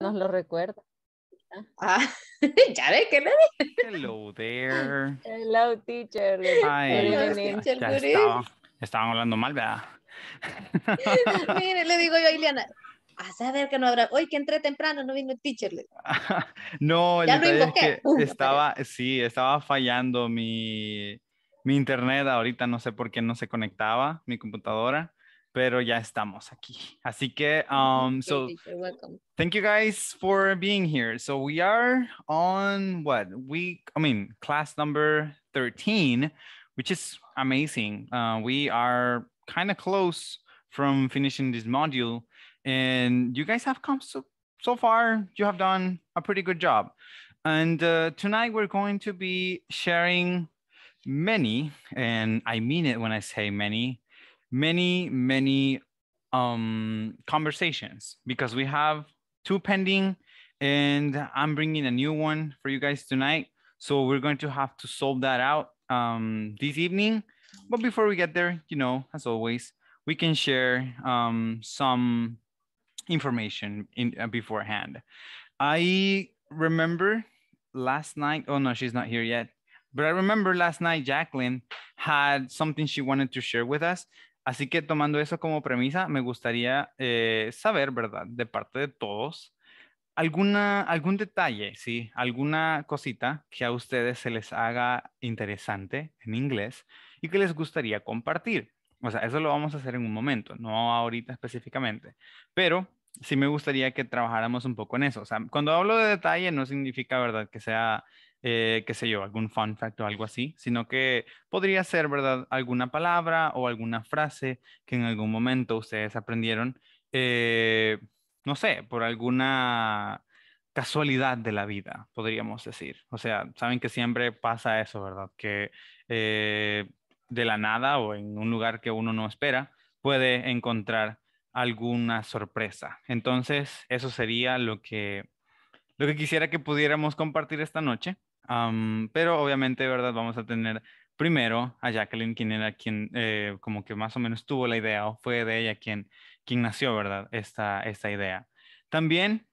nos lo recuerda. Ah, ya ve que me dije. Hello there. Hello teacher. Hi. Hello, teacher. Ya estaba, estaban hablando mal, ¿verdad? Mire, le digo yo a Ileana, a saber que no habrá, hoy que entré temprano no vino el teacher. no, el ya lo que estaba, sí, estaba fallando mi, mi internet ahorita, no sé por qué no se conectaba mi computadora. pero ya estamos aquí. Así que, um, so thank you guys for being here. So we are on what week, I mean, class number 13, which is amazing. Uh, we are kind of close from finishing this module and you guys have come so, so far, you have done a pretty good job. And uh, tonight we're going to be sharing many, and I mean it when I say many, many, many um, conversations because we have two pending and I'm bringing a new one for you guys tonight. So we're going to have to solve that out um, this evening. But before we get there, you know, as always, we can share um, some information in uh, beforehand. I remember last night, oh no, she's not here yet. But I remember last night, Jacqueline had something she wanted to share with us. Así que tomando eso como premisa, me gustaría eh, saber, ¿verdad? De parte de todos, alguna, algún detalle, ¿sí? Alguna cosita que a ustedes se les haga interesante en inglés y que les gustaría compartir. O sea, eso lo vamos a hacer en un momento, no ahorita específicamente. Pero sí me gustaría que trabajáramos un poco en eso. O sea, cuando hablo de detalle no significa, ¿verdad? Que sea eh, qué sé yo, algún fun fact o algo así, sino que podría ser, ¿verdad?, alguna palabra o alguna frase que en algún momento ustedes aprendieron, eh, no sé, por alguna casualidad de la vida, podríamos decir. O sea, saben que siempre pasa eso, ¿verdad? Que eh, de la nada o en un lugar que uno no espera, puede encontrar alguna sorpresa. Entonces, eso sería lo que, lo que quisiera que pudiéramos compartir esta noche. Um, pero obviamente, ¿verdad? Vamos a tener primero a Jacqueline, quien era quien eh, como que más o menos tuvo la idea, o fue de ella quien, quien nació, ¿verdad? Esta, esta idea. También,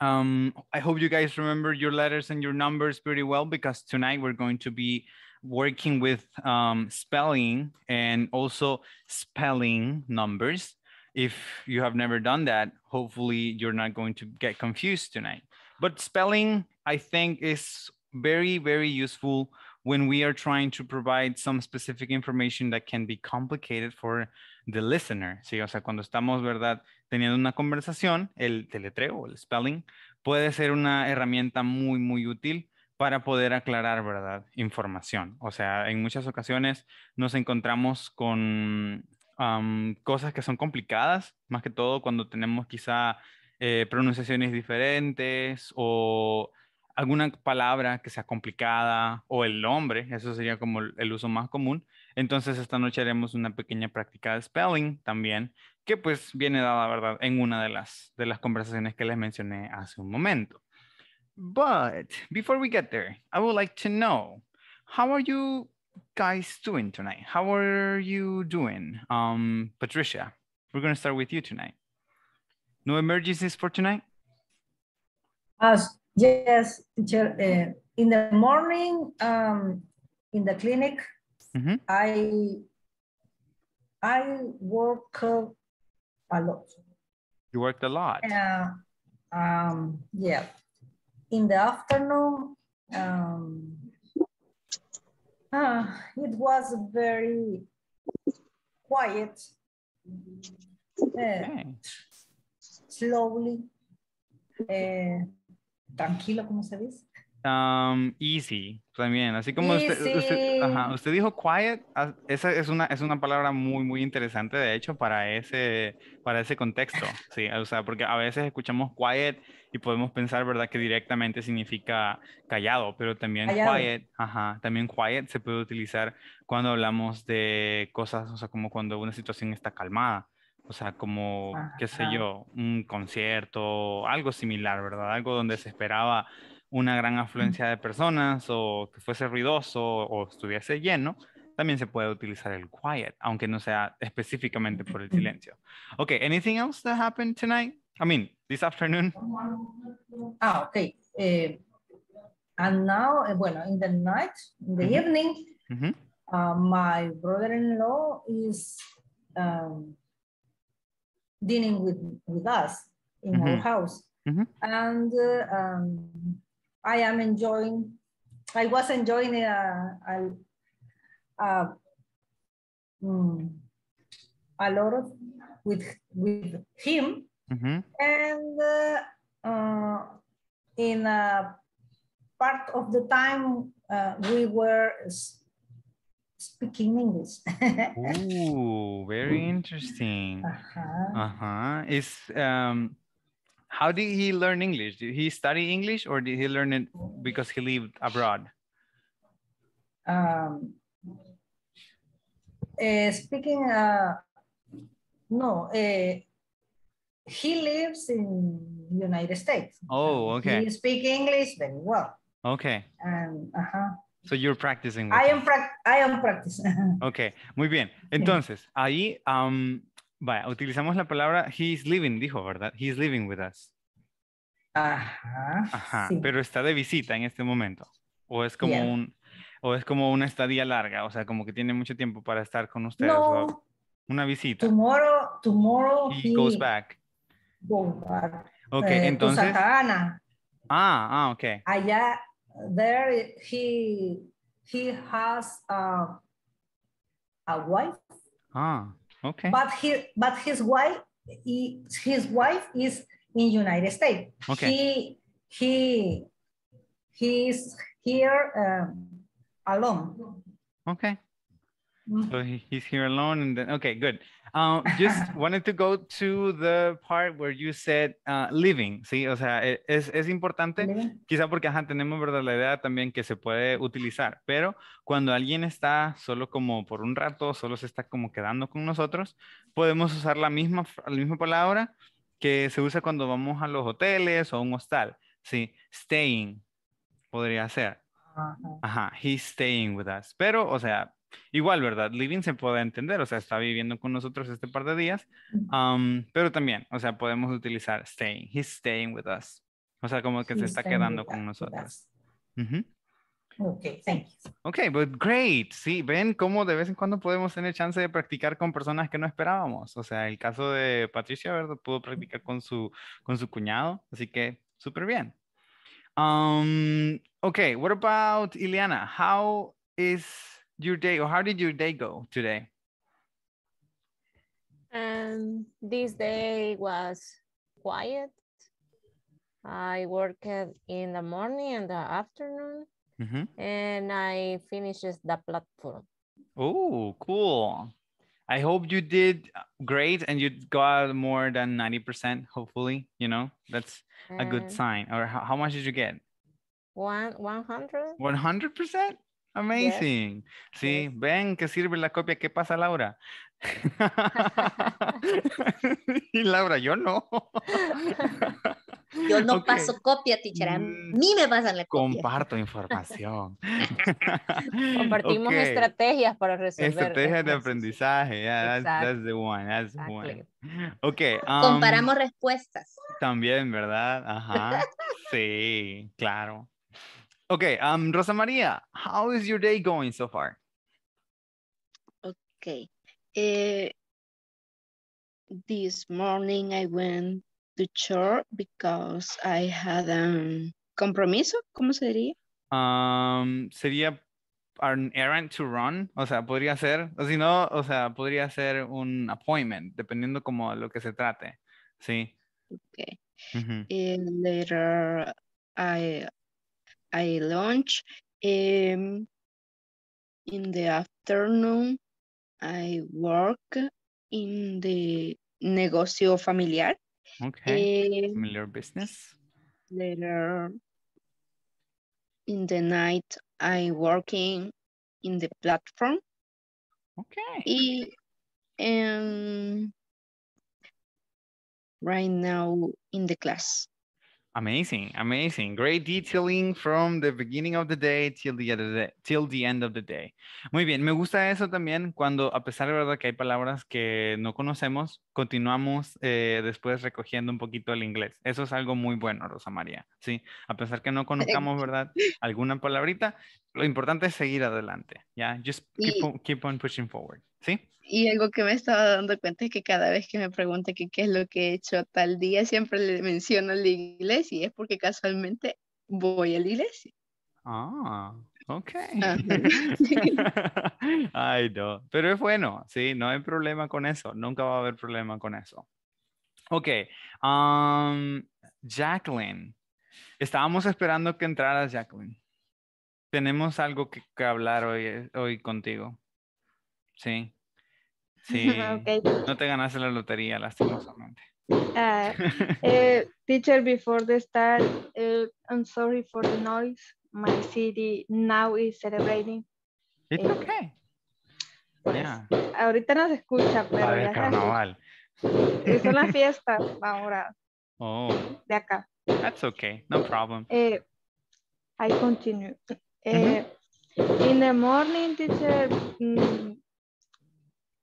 um, I hope you guys remember your letters and your numbers pretty well because tonight we're going to be working with um, spelling and also spelling numbers. If you have never done that, hopefully you're not going to get confused tonight. But spelling, I think, is very, very useful when we are trying to provide some specific information that can be complicated for the listener. Sí, o sea, cuando estamos, ¿verdad? Teniendo una conversación, el teletreo, el spelling, puede ser una herramienta muy, muy útil para poder aclarar, ¿verdad? Información. O sea, en muchas ocasiones nos encontramos con cosas que son complicadas, más que todo cuando tenemos quizá eh, pronunciaciones diferentes o alguna palabra que sea complicada o el nombre, eso sería como el uso más común. Entonces esta noche haremos una pequeña práctica de spelling también, que pues viene dada, ¿verdad?, en una de las, de las conversaciones que les mencioné hace un momento. But before we get there, I would like to know, how are you guys doing tonight? How are you doing? Um, Patricia, we're going to start with you tonight. No emergencies for tonight? As Yes, teacher. Uh, in the morning, um, in the clinic, mm -hmm. I I work a lot. You worked a lot. Yeah. Uh, um, yeah. In the afternoon, um, uh, it was very quiet. Uh, okay. Slowly. Uh, tranquilo, ¿cómo se dice? easy, también. Así como usted, usted, dijo quiet, ah, esa es una, es una palabra muy, muy interesante, de hecho, para ese, para ese contexto. Sí, o sea, porque a veces escuchamos quiet y podemos pensar, ¿verdad?, que directamente significa callado, pero también quiet, ajá, también quiet se puede utilizar cuando hablamos de cosas, o sea, como cuando una situación está calmada. O sea, como, qué sé yo, un concierto, algo similar, ¿verdad? Algo donde se esperaba una gran afluencia de personas o que fuese ruidoso o estuviese lleno, también se puede utilizar el quiet, aunque no sea específicamente por el silencio. Ok, anything else that happened tonight? I mean, this afternoon? Ah, ok. Eh, and now, eh, bueno, in the night, in the evening, uh, my brother-in-law is... Um, dealing with, with us in mm-hmm. our house. Mm-hmm. And uh, um, I am enjoying, I was enjoying uh, a, a, a, mm, a lot of with, with him. Mm-hmm. And uh, uh, in a part of the time, uh, we were speaking English. Ooh, very interesting. Uh-huh. Uh-huh. Is um how did he learn English? Did he study English or did he learn it because he lived abroad? Um uh, speaking uh no uh, he lives in United States. Oh, okay. He speak English very well. Okay. And um, uh-huh. So you're practicing. I am, I am, practicing. Ok, muy bien. Entonces, ahí vaya, utilizamos la palabra he's living, dijo, ¿verdad? He's living with us. Ajá. Ajá. Pero está de visita en este momento. O es como un, o es como una estadía larga, o sea, como que tiene mucho tiempo para estar con ustedes. una visita. Tomorrow, tomorrow he, goes back. Go back. Ok, eh, pues entonces. Ah, ah, ok. Allá there he he has a, a wife. Ah, okay. But he but his wife he, his wife is in United States. Okay. He he he's here um, alone. Okay. Mm. So he's here alone, and then okay, good. Uh, just wanted to go to the part where you said uh, living, sí, o sea, e, es, importante, quizá porque ajá, tenemos verdad la idea también que se puede utilizar, pero cuando alguien está solo como por un rato, solo se está como quedando con nosotros, podemos usar la misma, la misma palabra que se usa cuando vamos a los hoteles o a un hostal, sí, staying podría ser. Ajá, he's staying with us. Pero, o sea, Igual, ¿verdad? Living se puede entender, o sea, está viviendo con nosotros este par de días, pero también, o sea, podemos utilizar staying, he's staying with us, o sea, como que se está quedando con nosotros. Ok, thank you. Ok, but great. Sí, ven cómo de vez en cuando podemos tener chance de practicar con personas que no esperábamos. O sea, el caso de Patricia, ¿verdad? Pudo practicar con su, con su cuñado, así que súper bien. ok, what about Ileana? How is your day or how did your day go today? Um, this day was quiet. I worked in the morning and the afternoon, mm-hmm. and I finished the platform. Oh, cool. I hope you did great and you got more than 90%, hopefully. You know, that's a good um, sign. Or how, how much did you get? One, 100? 100%? Amazing. Sí, ven que sirve la copia. ¿Qué pasa, Laura? y Laura, yo no. yo no paso copia, teacher. ni mm, me pasan la copia. Comparto información. Compartimos estrategias para resolver. Estrategias de aprendizaje. Yeah, that's, the one. That's one. Okay, um, Comparamos respuestas. También, ¿verdad? Ajá. Sí, claro. Okay, um, Rosa Maria, how is your day going so far? Okay. Uh, this morning I went to church because I had um compromiso, ¿cómo se Um, sería an errand to run, o sea, podría ser, o si no, o sea, podría ser un appointment, dependiendo como lo que se trate, sí. Okay. Mm -hmm. And later I I lunch. Um, in the afternoon, I work in the negocio familiar. Okay, eh, familiar business. Later in the night, I working in the platform. Okay. And um, right now in the class. Amazing, amazing. Great detailing from the beginning of the day till the, end of the day. Muy bien, me gusta eso también cuando, a pesar de verdad que hay palabras que no conocemos, continuamos eh, después recogiendo un poquito el inglés. Eso es algo muy bueno, Rosa María. Sí, a pesar que no conozcamos, ¿verdad? Alguna palabrita, lo importante es seguir adelante. Ya, just keep on pushing forward. Y algo que me estaba dando cuenta es que cada vez que me pregunta qué es lo que he hecho tal día, siempre le menciono la iglesia y es porque casualmente voy a la iglesia. Ah, ok. Ah. Ay, no. Pero es bueno, sí, no hay problema con eso. Nunca va a haber problema con eso. Ok. Um, Jacqueline. Estábamos esperando que entraras, Jacqueline. Tenemos algo que, que hablar hoy, eh, hoy contigo. Sí. Sí, no te ganaste la lotería, lastimosamente. Ah, eh, teacher, before the start, eh, I'm sorry for the noise. My city now is celebrating. It's eh, pues, okay. Ahorita no se escucha, pero Es una fiesta ahora. Oh. De acá. That's okay, no problem. I continue. In the morning, teacher, mm,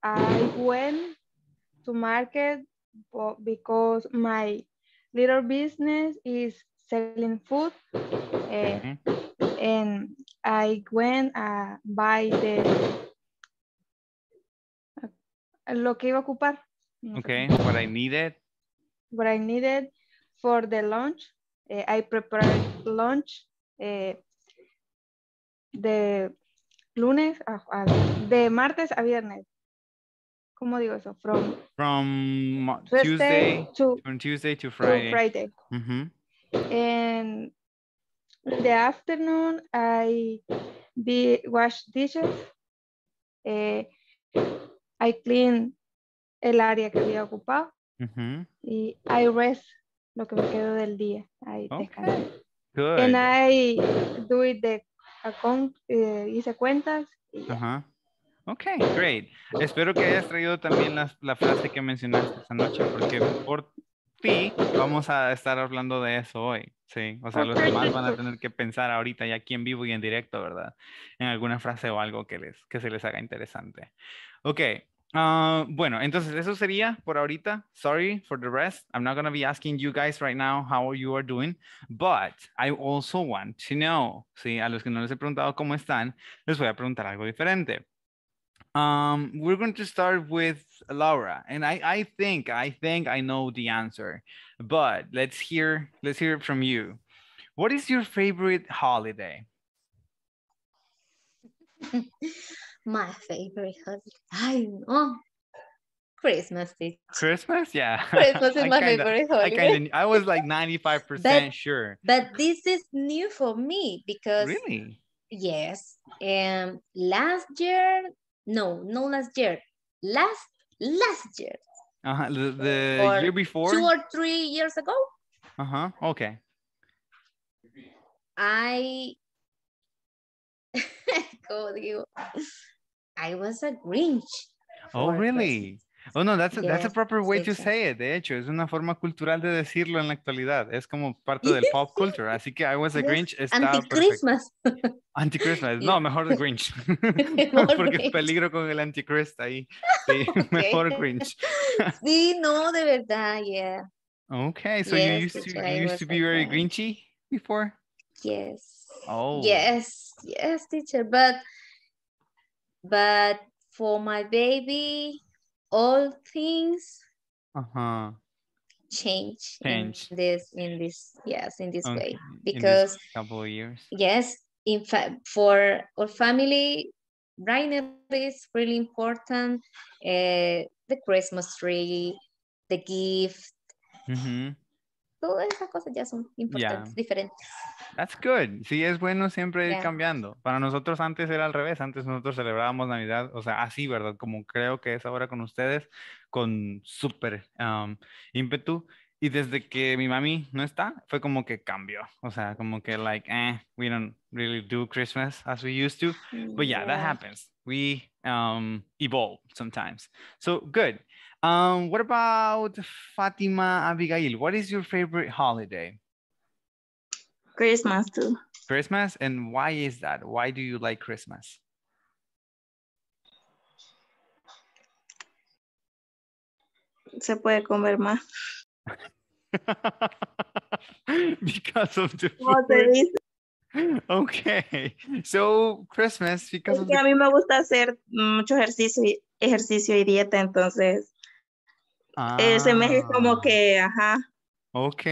I went to market because my little business is selling food. Eh, and I went to uh, buy the... Uh, lo que iba a ocupar. Okay, what I needed. What I needed for the lunch. Eh, I prepared lunch eh, de lunes ah, ah, de martes a viernes. ¿cómo digo eso? From, Tuesday, to, Tuesday to Friday. To Friday. Mm And in the afternoon, I be, wash dishes. Eh, I clean el área que había ocupado. Mm Y I rest lo que me quedó del día. I okay. Good. And I do it the account, eh, hice cuentas. Y uh-huh. Ok, great. Espero que hayas traído también la, frase que mencionaste esta noche, porque por ti vamos a estar hablando de eso hoy. Sí, o sea, los demás van a tener que pensar ahorita ya aquí en vivo y en directo, ¿verdad? En alguna frase o algo que, les, que se les haga interesante. Ok, ah, bueno, entonces eso sería por ahorita. Sorry for the rest. I'm not going to be asking you guys right now how you are doing, but I also want to know. Sí, a los que no les he preguntado cómo están, les voy a preguntar algo diferente. Um, we're going to start with Laura, and I, I think, I think I know the answer, but let's hear, let's hear it from you. What is your favorite holiday? My favorite holiday, I know. Christmas. day. Christmas, yeah. Christmas is my kinda, favorite holiday. I, kinda, I was like 95% but, sure. But this is new for me because... Really? Yes. And last year no, no last year. Last, last year. Uh-huh, the, the year before? Two or three years ago. Uh-huh, okay. I, I was a Grinch. Oh, really? Oh, no, that's, that's a proper way to say it. De hecho, es una forma cultural de decirlo en la actualidad. Es como parte del pop culture. Así que I was a Grinch está Anti-Christmas. Anti-Christmas. No, mejor the Grinch. Porque es peligro con el Anti-Christ ahí. Sí, Mejor Grinch. sí, no, de verdad, yeah. Okay, so you used to, you used to be very Grinchy before? Yes. Oh. Yes, yes, teacher. But, but for my baby, all things uh-huh. change, change. In this in this yes in this okay. way because this couple years yes in fact for our family right now is really important uh, the christmas tree the gift mm -hmm. todas esas cosas ya son importantes, yeah. diferentes. That's good. Sí, es bueno siempre ir cambiando. Para nosotros antes era al revés. Antes nosotros celebrábamos Navidad, o sea, así, ¿verdad? Como creo que es ahora con ustedes, con súper ímpetu. Y desde que mi mami no está, fue como que cambió. O sea, como que, like, eh, we don't really do Christmas as we used to. But yeah, yeah. that happens. We um, evolve sometimes. So, good. Um, what about Fatima Abigail? What is your favorite holiday? Christmas too. Christmas and why is that? Why do you like Christmas? Se puede comer más. because of the food. Okay, so Christmas because of the... a mí me gusta hacer mucho ejercicio, ejercicio y dieta, entonces Ese mes es ah. como que, ajá. Ok,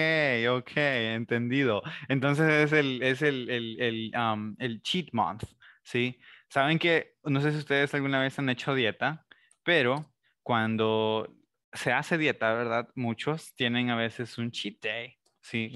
ok, entendido. Entonces es el, es el, el, cheat month, ¿sí? Saben que, no sé si ustedes alguna vez han hecho dieta, pero cuando se hace dieta, ¿verdad? Muchos tienen a veces un cheat day, Sí,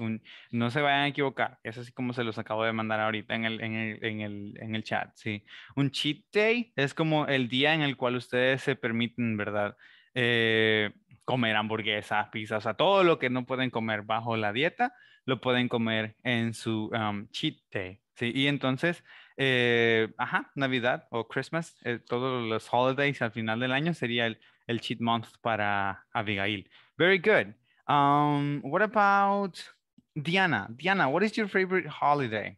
no se vayan a equivocar, es así como se los acabo de mandar ahorita en el, en el, en el chat, sí. Un cheat day es como el día en el cual ustedes se permiten, ¿verdad? Eh, comer hamburguesas, pizzas, o sea, todo lo que no pueden comer bajo la dieta, lo pueden comer en su um, cheat day. ¿sí? Y entonces, eh, ajá, Navidad o Christmas, eh, todos los holidays al final del año sería el, cheat month para Abigail. Very good. Um, what about Diana? Diana, what is your favorite holiday?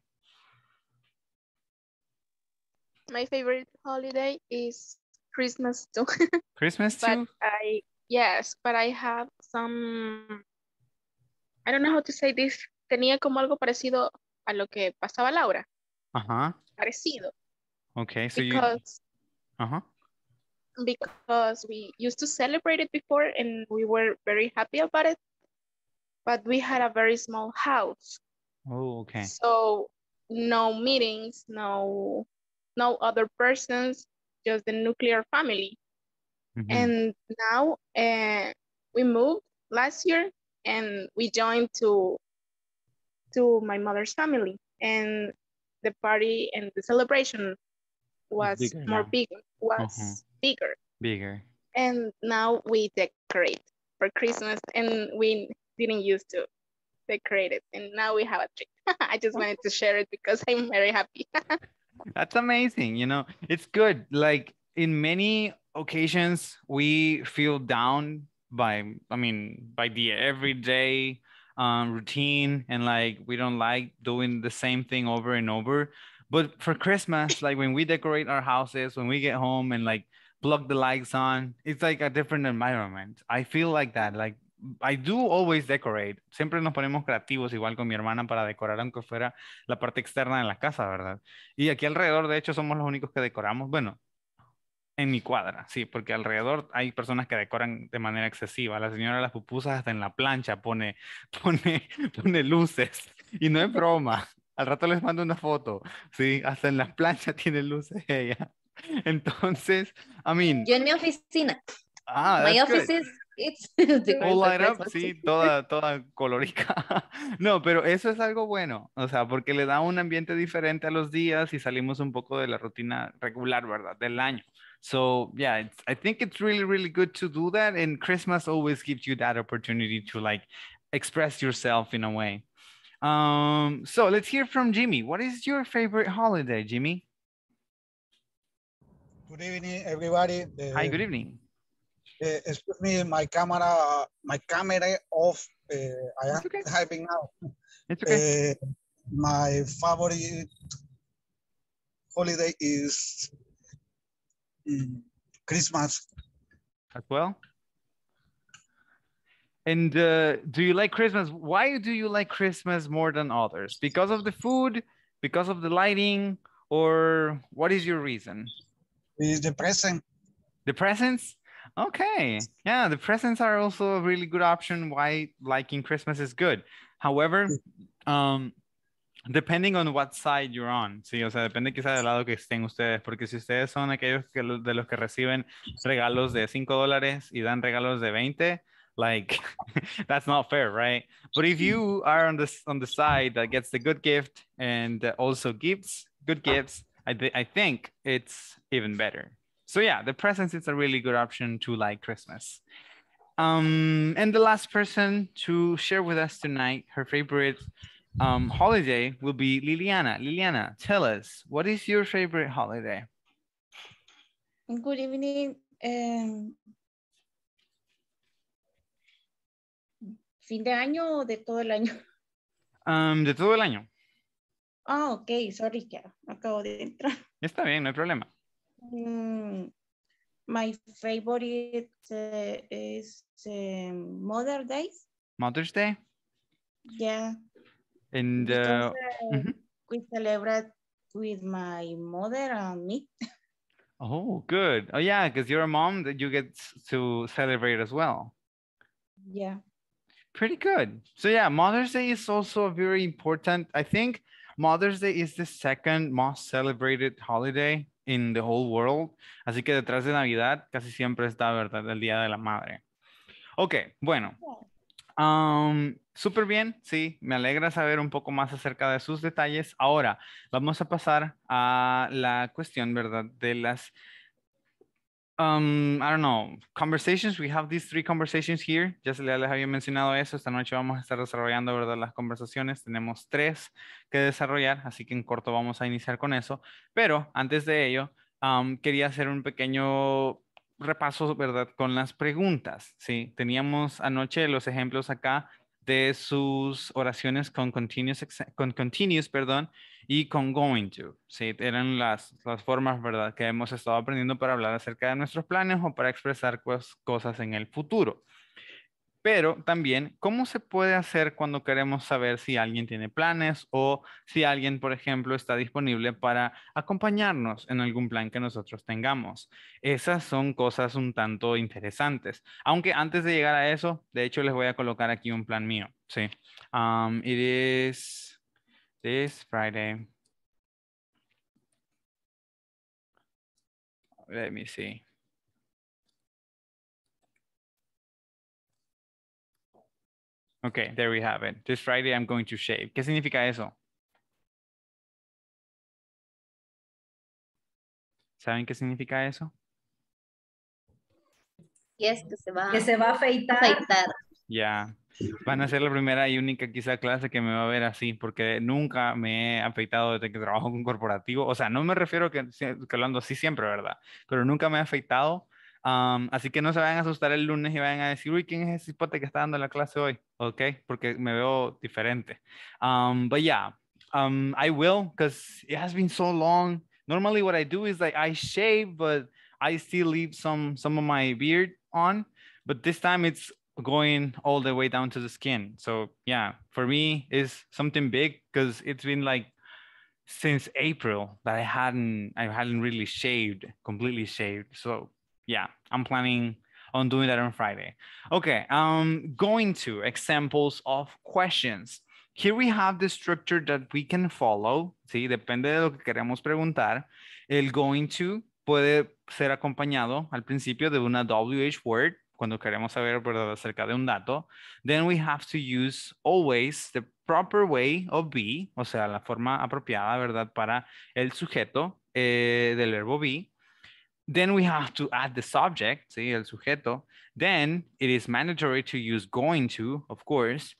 My favorite holiday is Christmas too. Christmas too? Yes, but I have some, I don't know how to say this, tenía como algo parecido a lo que pasaba Laura. Ajá. Parecido. Okay, so because, you... Because we used to celebrate it before and we were very happy about it, but we had a very small house. Oh, okay. So no meetings, no, no other persons, just the nuclear family. -hmm. And now uh, we moved last year and we joined to to my mother's family and the party and the celebration was bigger more now. big was mm -hmm. bigger bigger and now we decorate for christmas and we didn't used to decorate it and now we have a tree i just wanted to share it because i'm very happy that's amazing you know it's good like in many occasions we feel down by i mean by the everyday um, routine and like we don't like doing the same thing over and over but for christmas like when we decorate our houses when we get home and like plug the lights on it's like a different environment i feel like that like I do always decorate. Siempre nos ponemos creativos, igual con mi hermana, para decorar, aunque fuera la parte externa de la casa, ¿verdad? Y aquí alrededor, de hecho, somos los únicos que decoramos. Bueno, En mi cuadra, sí, porque alrededor hay personas que decoran de manera excesiva. La señora de las pupusas hasta en la plancha pone, pone, pone luces. Y no es broma. Al rato les mando una foto. Sí, hasta en la plancha tiene luces ella. Entonces, a mí Yo en mi oficina. Ah, My office sí, toda, toda colorica. No, pero eso es algo bueno, o sea, porque le da un ambiente diferente a los días y salimos un poco de la rutina regular, ¿verdad? Del año. so yeah it's, i think it's really really good to do that and christmas always gives you that opportunity to like express yourself in a way um so let's hear from jimmy what is your favorite holiday jimmy good evening everybody uh, hi good evening uh, excuse me my camera uh, my camera off uh, i am okay. typing now it's okay uh, my favorite holiday is Christmas. As well? And uh, do you like Christmas? Why do you like Christmas more than others? Because of the food, because of the lighting, or what is your reason? Is the present. The presents? Okay. Yeah, the presents are also a really good option why liking Christmas is good. However, um, Depending on what side you're on, sí, o sea, depende quizá del lado que estén ustedes, porque si ustedes son aquellos que, de los que reciben regalos de 5 dólares y dan regalos de 20, like that's not fair right but if you are on the on the side that gets the good gift and also gives good gifts I, th I think it's even better so yeah the presents is a really good option to like christmas um and the last person to share with us tonight her favorite um, holiday will be Liliana. Liliana, tell us, what is your favorite holiday? Good evening. Um, fin de año o de todo el año? Um, de todo el año. Ah, oh, ok, sorry, ya acabo de entrar. Está bien, no hay problema. Um, my favorite uh, is uh, Mother's Day. Mother's Day? Yeah. And uh, we celebrate with my mother and me. Oh, good. Oh, yeah, because you're a mom that you get to celebrate as well. Yeah. Pretty good. So, yeah, Mother's Day is also very important. I think Mother's Day is the second most celebrated holiday in the whole world. Así que detrás de Navidad casi siempre está, ¿verdad? El Día de la Madre. Ok, bueno. Um, Súper bien, sí, me alegra saber un poco más acerca de sus detalles. Ahora, vamos a pasar a la cuestión, ¿verdad? De las, um, I don't know, conversations. We have these three conversations here. Ya se les había mencionado eso. Esta noche vamos a estar desarrollando, ¿verdad? Las conversaciones. Tenemos tres que desarrollar, así que en corto vamos a iniciar con eso. Pero antes de ello, um, quería hacer un pequeño repaso, ¿verdad? Con las preguntas, ¿sí? Teníamos anoche los ejemplos acá de sus oraciones con continuous, con y con going to. ¿sí? Eran las, formas ¿verdad? que hemos estado aprendiendo para hablar acerca de nuestros planes o para expresar pues, cosas en el futuro. Pero también, ¿cómo se puede hacer cuando queremos saber si alguien tiene planes o si alguien, por ejemplo, está disponible para acompañarnos en algún plan que nosotros tengamos? Esas son cosas un tanto interesantes. Aunque antes de llegar a eso, de hecho, les voy a colocar aquí un plan mío. Sí. Um, it is this Friday. Let me see. Ok, there we have it. This Friday I'm going to shave. ¿Qué significa eso? ¿Saben qué significa eso? que se va, que se va a afeitar. Ya. Van a ser la primera y única quizá clase que me va a ver así, porque nunca me he afeitado desde que trabajo con corporativo. O sea, no me refiero que, que hablando así siempre, ¿verdad? Pero nunca me he afeitado Um, así que no se vayan a asustar el lunes y vayan a decir, uy, ¿quién es ese hipote que está dando la clase hoy? Ok, porque me veo diferente. Um, but yeah, um, I will, because it has been so long. Normally what I do is like I shave, but I still leave some, some of my beard on. But this time it's going all the way down to the skin. So yeah, for me is something big because it's been like since April that I hadn't I hadn't really shaved, completely shaved. So yeah, I'm planning on doing that on Friday. Okay, um, going to examples of questions. Here we have the structure that we can follow. Sí, depende de lo que queremos preguntar. El going to puede ser acompañado al principio de una WH word cuando queremos saber acerca de un dato. Then we have to use always the proper way of be, o sea, la forma apropiada, ¿verdad? Para el sujeto eh, del verbo be. Then we have to add the subject, see, el sujeto. Then it is mandatory to use going to, of course.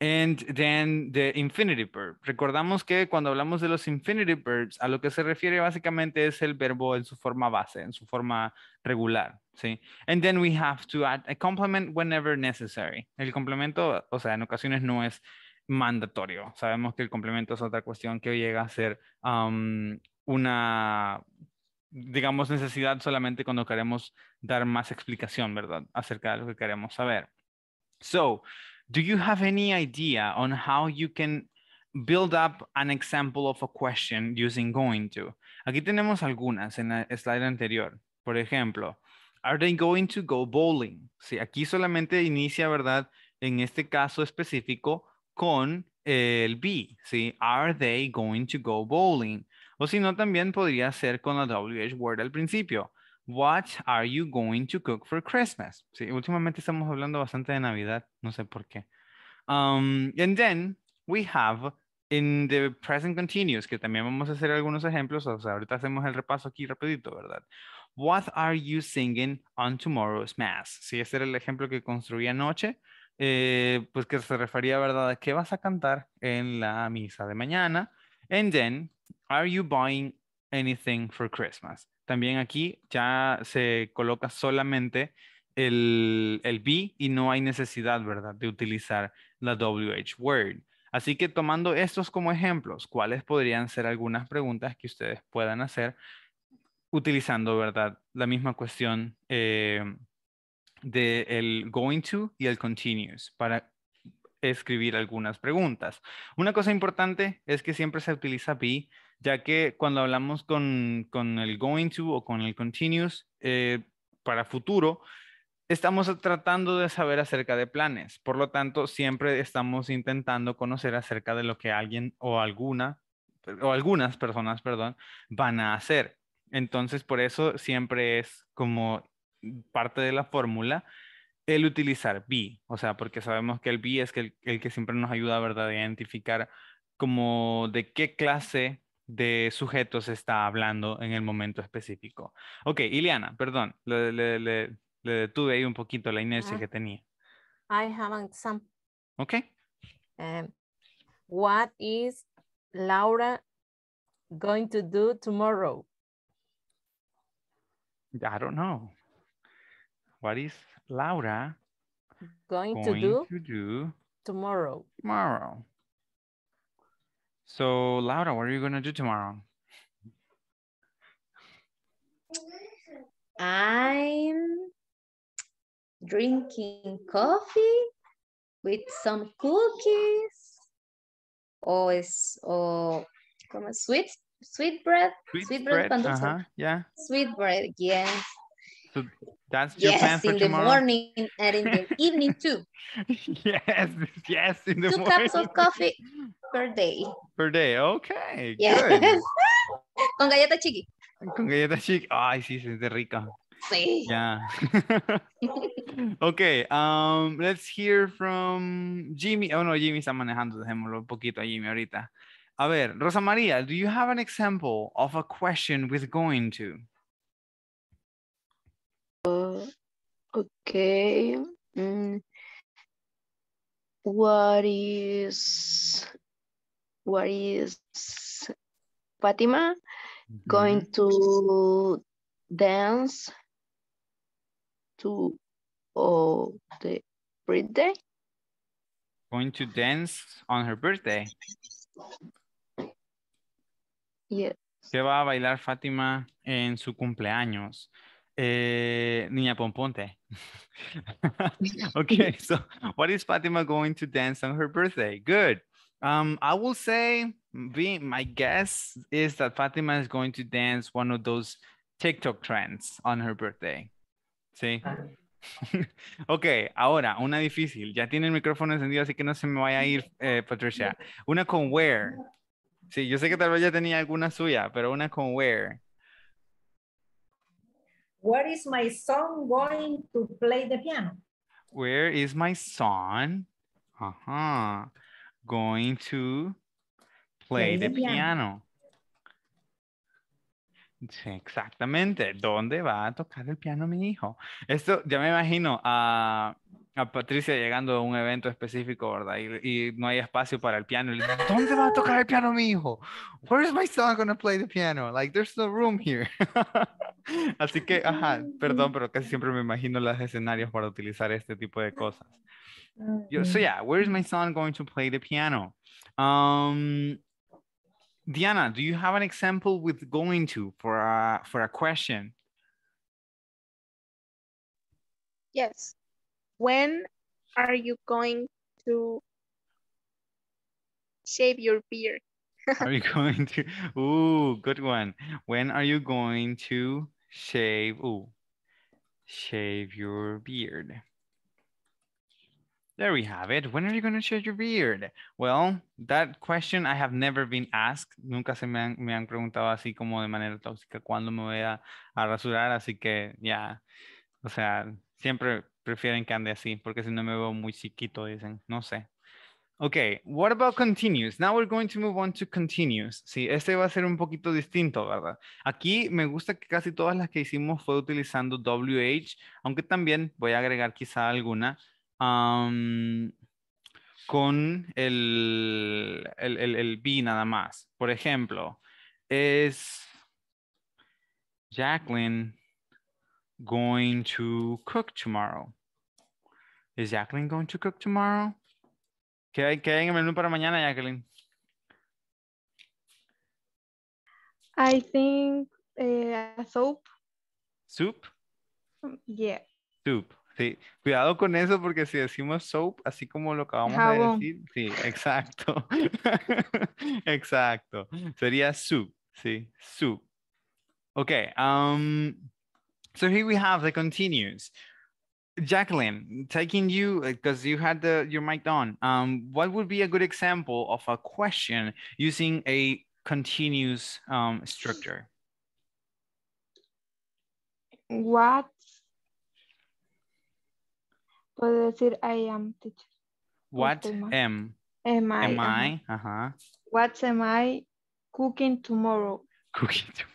And then the infinitive verb. Recordamos que cuando hablamos de los infinitive verbs, a lo que se refiere básicamente es el verbo en su forma base, en su forma regular, ¿sí? And then we have to add a complement whenever necessary. El complemento, o sea, en ocasiones no es mandatorio. Sabemos que el complemento es otra cuestión que llega a ser um, una digamos, necesidad solamente cuando queremos dar más explicación, ¿verdad? Acerca de lo que queremos saber. So, do you have any idea on how you can build up an example of a question using going to? Aquí tenemos algunas en la slide anterior. Por ejemplo, are they going to go bowling? Sí, aquí solamente inicia, ¿verdad? En este caso específico con el be, ¿sí? Are they going to go bowling? O si no, también podría ser con la WH word al principio. What are you going to cook for Christmas? Sí, últimamente estamos hablando bastante de Navidad, no sé por qué. Um, and then we have in the present continuous, que también vamos a hacer algunos ejemplos, o sea, ahorita hacemos el repaso aquí rapidito, ¿verdad? What are you singing on tomorrow's mass? Sí, ese era el ejemplo que construí anoche, eh, pues que se refería, ¿verdad? ¿A qué vas a cantar en la misa de mañana? And then, are you buying anything for Christmas? También aquí ya se coloca solamente el, el be y no hay necesidad, ¿verdad?, de utilizar la WH word. Así que tomando estos como ejemplos, ¿cuáles podrían ser algunas preguntas que ustedes puedan hacer utilizando, ¿verdad? La misma cuestión eh, del going to y el continuous para escribir algunas preguntas. Una cosa importante es que siempre se utiliza be, ya que cuando hablamos con, el going to o con el continuous eh, para futuro, estamos tratando de saber acerca de planes. Por lo tanto, siempre estamos intentando conocer acerca de lo que alguien o alguna o algunas personas, perdón, van a hacer. Entonces, por eso siempre es como parte de la fórmula el utilizar B, o sea, porque sabemos que el B es el, que siempre nos ayuda, ¿verdad?, a identificar como de qué clase de sujeto se está hablando en el momento específico. Ok, Ileana, perdón, le, detuve ahí un poquito la inercia ah. que tenía. I have an example. Ok. Eh, what is Laura going to do tomorrow? I don't know. What is Laura going, going to, do to, do tomorrow? Tomorrow. So Laura, what are you going to do tomorrow? I'm drinking coffee with some cookies or, or oh, come on, sweet sweet bread sweet, sweet bread, bread uh -huh. yeah sweet bread yes so that's your yes, plan for tomorrow? Yes, in the morning and in the evening too. Yes, yes, in the Two morning. cups of coffee per day. Per day, okay, yes. good. Con galleta chiqui. Con galleta chiqui. Ay, sí, se siente rica. Sí. Yeah. okay, um, let's hear from Jimmy. Oh, no, Jimmy está manejando. Dejémoslo un poquito a Jimmy ahorita. A ver, Rosa María, do you have an example of a question with going to? okay. Mm. What is what is Fatima mm -hmm. going to dance to oh, the birthday? Going to dance on her birthday. Yes. ¿Qué va a bailar Fátima en su cumpleaños? Eh, Niña Pomponte. okay, so what is Fatima going to dance on her birthday? Good. Um, I will say, my guess is that Fatima is going to dance one of those TikTok trends on her birthday. See? ok, ahora una difícil. Ya tiene el micrófono encendido, así que no se me vaya a ir, eh, Patricia. Una con where. Sí, yo sé que tal vez ya tenía alguna suya, pero una con where. Where is my son going to play the piano? Where is my son uh -huh, going to play, the, piano? exactamente. ¿Dónde va a tocar el piano mi hijo? Esto ya me imagino a ah, a Patricia llegando a un evento específico, ¿verdad? Y, no hay espacio para el piano. ¿Dónde va a tocar el piano, mi hijo? Where is my son to play the piano? Like, there's no room here. Así que, ajá, perdón, pero casi siempre me imagino los escenarios para utilizar este tipo de cosas. Yo, so yeah, where is my son going to play the piano? Um, Diana, do you have an example with going to for a, for a question? Yes. When are you going to shave your beard? are you going to? Ooh, good one. When are you going to shave? Ooh, shave your beard. There we have it. When are you going to shave your beard? Well, that question I have never been asked. Nunca se me han, me han preguntado así como de manera tóxica cuándo me voy a, a rasurar. Así que ya, yeah. o sea, Siempre prefieren que ande así, porque si no me veo muy chiquito, dicen. No sé. Ok, what about continues? Now we're going to move on to continues. Sí, este va a ser un poquito distinto, ¿verdad? Aquí me gusta que casi todas las que hicimos fue utilizando WH, aunque también voy a agregar quizá alguna um, con el, el, nada más. Por ejemplo, es Jacqueline going to cook tomorrow? Is Jacqueline going to cook tomorrow? ¿Qué hay, en el menú para mañana, Jacqueline? I think soap. Eh, soup. Soup? Yeah. Soup. Sí, cuidado con eso porque si decimos soap, así como lo acabamos de decir, sí, exacto. exacto. Sería soup, sí, soup. Ok, um, So here we have the continues. Jacqueline, taking you because you had the, your mic on. Um, what would be a good example of a question using a continuous um, structure? What? Puedo decir I am teacher. What am? Am I? Am I? Uh huh. What am I cooking tomorrow? Cooking tomorrow.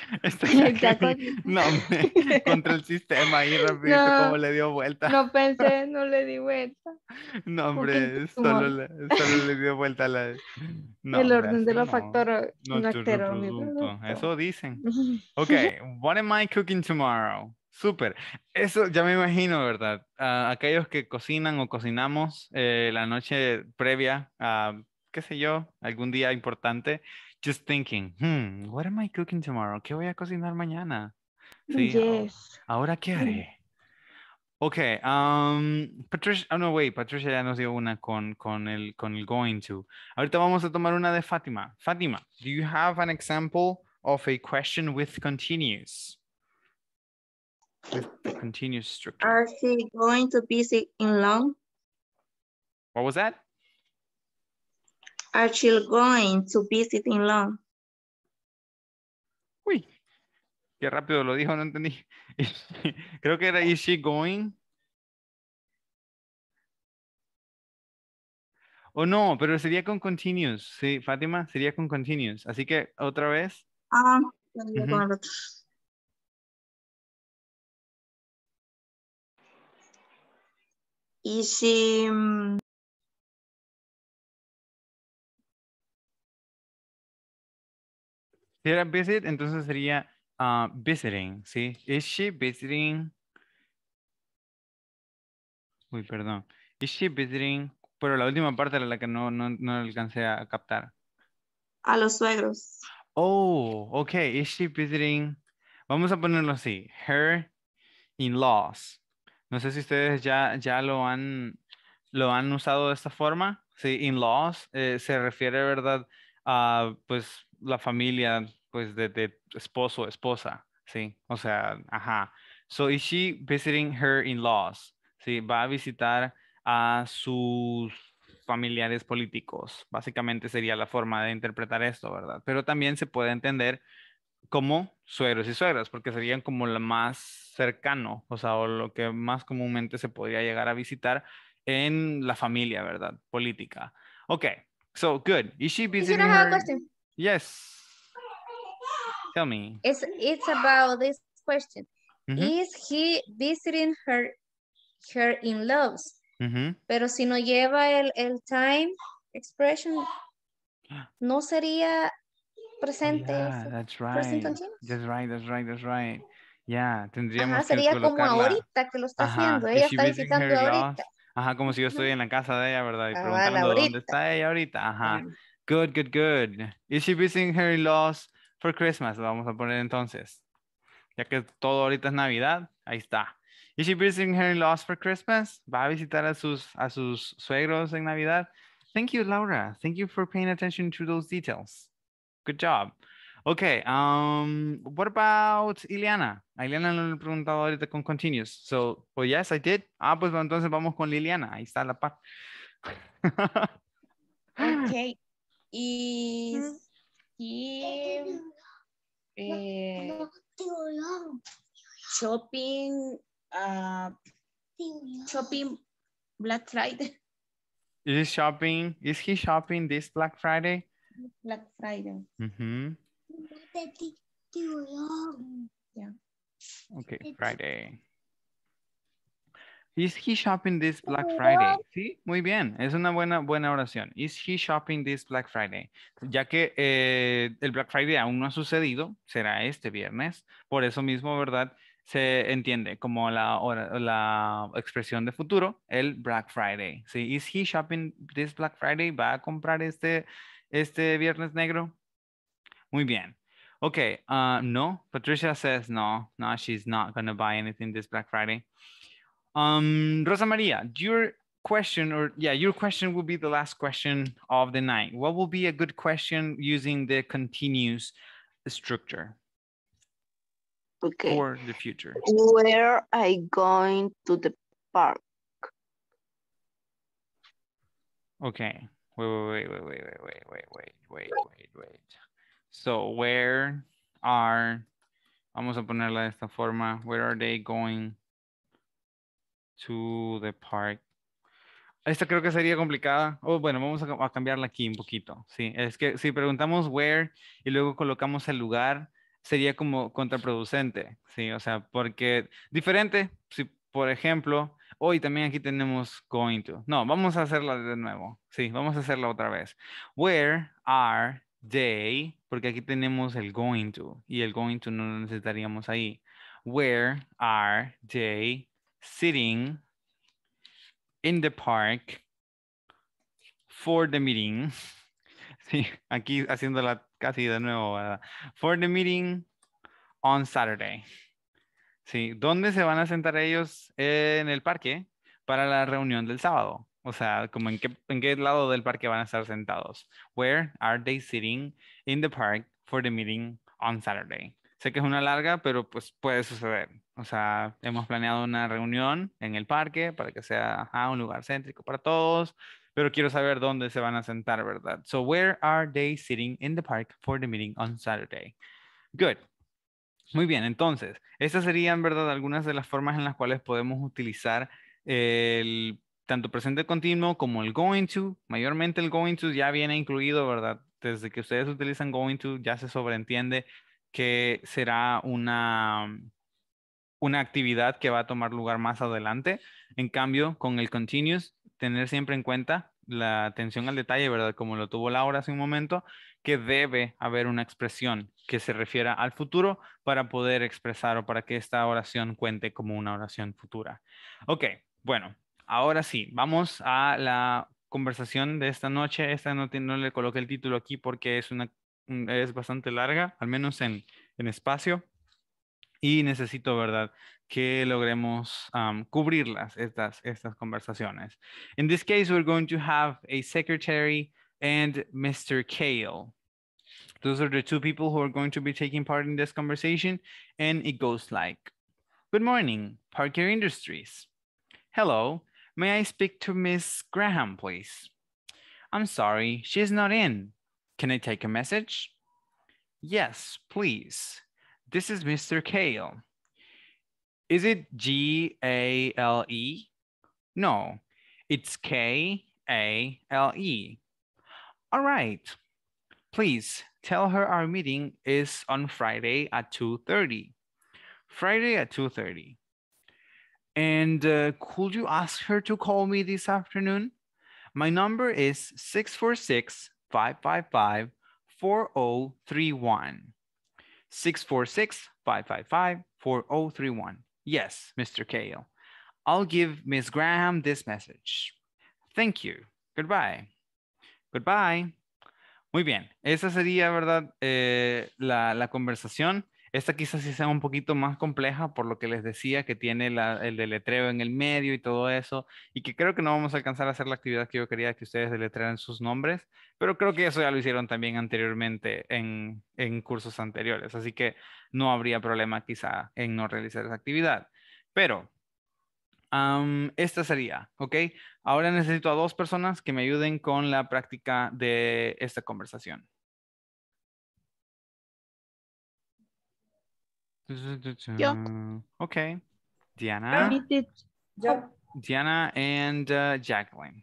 Exacto. No, contra el sistema y repito como le dio vuelta. No pensé, no le di vuelta. No, hombre, solo le, dio vuelta la... el orden de los no, factores. Eso dicen. Ok, what am I cooking tomorrow? Súper. Eso ya me imagino, ¿verdad? aquellos que cocinan o cocinamos eh, la noche previa a, qué sé yo, algún día importante, just thinking, hmm, what am I cooking tomorrow? ¿Qué voy a cocinar mañana? Sí, yes. Ahora qué haré? Okay, um, Patricia, oh no, wait, Patricia ya nos dio una con, con, el, con el going to. Ahorita vamos a tomar una de Fátima. Fátima, do you have an example of a question with continues? With continuous structure. Are she going to visit in long? What was that? Are she going to visit in Long? Uy, qué rápido lo dijo, no entendí. Creo que era is she going? O oh, no, pero sería con continuous. Sí, Fátima, sería con continuous. Así que otra vez. Ah, Y si... Si era visit, entonces sería uh, visiting, ¿sí? Is she visiting? Uy, perdón. Is she visiting? Pero la última parte era la que no, alcancé a captar. A los suegros. Oh, ok. Is she visiting? Vamos a ponerlo así. Her in-laws. No sé si ustedes ya, ya lo, han, lo han usado de esta forma. Sí, in-laws eh, se refiere, ¿verdad? A, ah, pues, la familia, pues, de, de esposo, esposa, ¿sí? O sea, ajá. So, is she visiting her in-laws? Sí, va a visitar a sus familiares políticos. Básicamente sería la forma de interpretar esto, ¿verdad? Pero también se puede entender como suegros y suegras, porque serían como lo más cercano, o sea, o lo que más comúnmente se podría llegar a visitar en la familia, ¿verdad? Política. Ok, so good. Is she visiting her Yes. Tell me. It's, it's about this question. Mm Is he visiting her, her in love mm-hmm. Pero si no lleva el, el time expression, no sería presente. Yeah, that's right. That's right, that's right, that's right. Yeah, tendríamos sería como ahorita que lo está haciendo. Ella está visitando ahorita. Ajá, como si yo estuviera en la casa de ella, ¿verdad? Y ah, preguntando dónde está ella ahorita. Ajá. Good, good, good. Is she visiting her in-laws for Christmas? Lo vamos a poner entonces. Ya que todo ahorita es Navidad, ahí está. Is she visiting her in-laws for Christmas? ¿Va a visitar a sus, a sus suegros en Navidad? Thank you, Laura. Thank you for paying attention to those details. Good job. Okay, um, what about Liliana? A Liliana no le preguntado ahorita con Continuous. So, oh yes, I did. Ah, pues entonces vamos con Liliana. Ahí está la parte. okay, is he uh, eh, shopping uh, shopping Black Friday? Is shopping? Is he shopping this Black Friday? Black Friday. Mm -hmm. Yeah. Okay, Friday. Is he shopping this Black Friday? Sí, muy bien. Es una buena, buena oración. Is he shopping this Black Friday? Ya que eh, el Black Friday aún no ha sucedido, será este viernes. Por eso mismo, ¿verdad? Se entiende como la, la expresión de futuro, el Black Friday. Sí, is he shopping this Black Friday? ¿Va a comprar este, este viernes negro? Muy bien. Ok, ah, no. Patricia says no. No, she's not going to buy anything this Black Friday. Um, Rosa Maria, your question, or yeah, your question will be the last question of the night. What will be a good question using the continuous structure? Okay. For the future. Where I going to the park? Okay. Wait, wait, wait, wait, wait, wait, wait, wait, wait, wait, wait. So where are, vamos a ponerla de esta forma, where are they going to the park. Esta creo que sería complicada. Oh, bueno, vamos a, cambiarla aquí un poquito. Sí, es que si preguntamos where y luego colocamos el lugar, sería como contraproducente. Sí, o sea, porque diferente. Si, por ejemplo, hoy oh, también aquí tenemos going to. No, vamos a hacerla de nuevo. Sí, vamos a hacerla otra vez. Where are they? Porque aquí tenemos el going to y el going to no lo necesitaríamos ahí. Where are they sitting in the park for the meeting. Sí, aquí haciéndola casi de nuevo. For the meeting on Saturday. Sí, ¿dónde se van a sentar ellos en el parque para la reunión del sábado? O sea, como en qué, en qué lado del parque van a estar sentados. Where are they sitting in the park for the meeting on Saturday? Sé que es una larga, pero pues puede suceder. O sea, hemos planeado una reunión en el parque para que sea un lugar céntrico para todos, pero quiero saber dónde se van a sentar, ¿verdad? So, where are they sitting in the park for the meeting on Saturday? Good. Muy bien, entonces, estas serían, ¿verdad?, algunas de las formas en las cuales podemos utilizar el tanto presente continuo como el going to. Mayormente el going to ya viene incluido, ¿verdad? Desde que ustedes utilizan going to, ya se sobreentiende que será una una actividad que va a tomar lugar más adelante. En cambio, con el continuous, tener siempre en cuenta la atención al detalle, ¿verdad? Como lo tuvo Laura hace un momento, que debe haber una expresión que se refiera al futuro para poder expresar o para que esta oración cuente como una oración futura. Ok, bueno, ahora sí, vamos a la conversación de esta noche. Esta no, no le coloqué el título aquí porque es, una, es bastante larga, al menos en, en espacio. y necesito, ¿verdad?, que logremos um, cubrirlas, estas, estas conversaciones. In this case, we're going to have a secretary and Mr. Kale. Those are the two people who are going to be taking part in this conversation, and it goes like, Good morning, Parker Industries. Hello, may I speak to Miss Graham, please? I'm sorry, she's not in. Can I take a message? Yes, please. This is Mr. Kale. Is it G A L E? No, it's K A L E. All right. Please tell her our meeting is on Friday at 2.30. Friday at 2.30. And uh, could you ask her to call me this afternoon? My number is 646 555 4031. 646-555-4031. Yes, Mr. Kale. I'll give Miss Graham this message. Thank you. Goodbye. Goodbye. Muy bien, esa sería, ¿verdad? Eh, la, la, conversación. Esta quizás sí sea un poquito más compleja por lo que les decía, que tiene el deletreo en el medio y todo eso, y que creo que no vamos a alcanzar a hacer la actividad que yo quería que ustedes deletrearan sus nombres, pero creo que eso ya lo hicieron también anteriormente en, cursos anteriores, así que no habría problema quizá en no realizar esa actividad. Pero esta sería, ¿ok? Ahora necesito a dos personas que me ayuden con la práctica de esta conversación. Okay. Diana. Diana and uh, Jacqueline.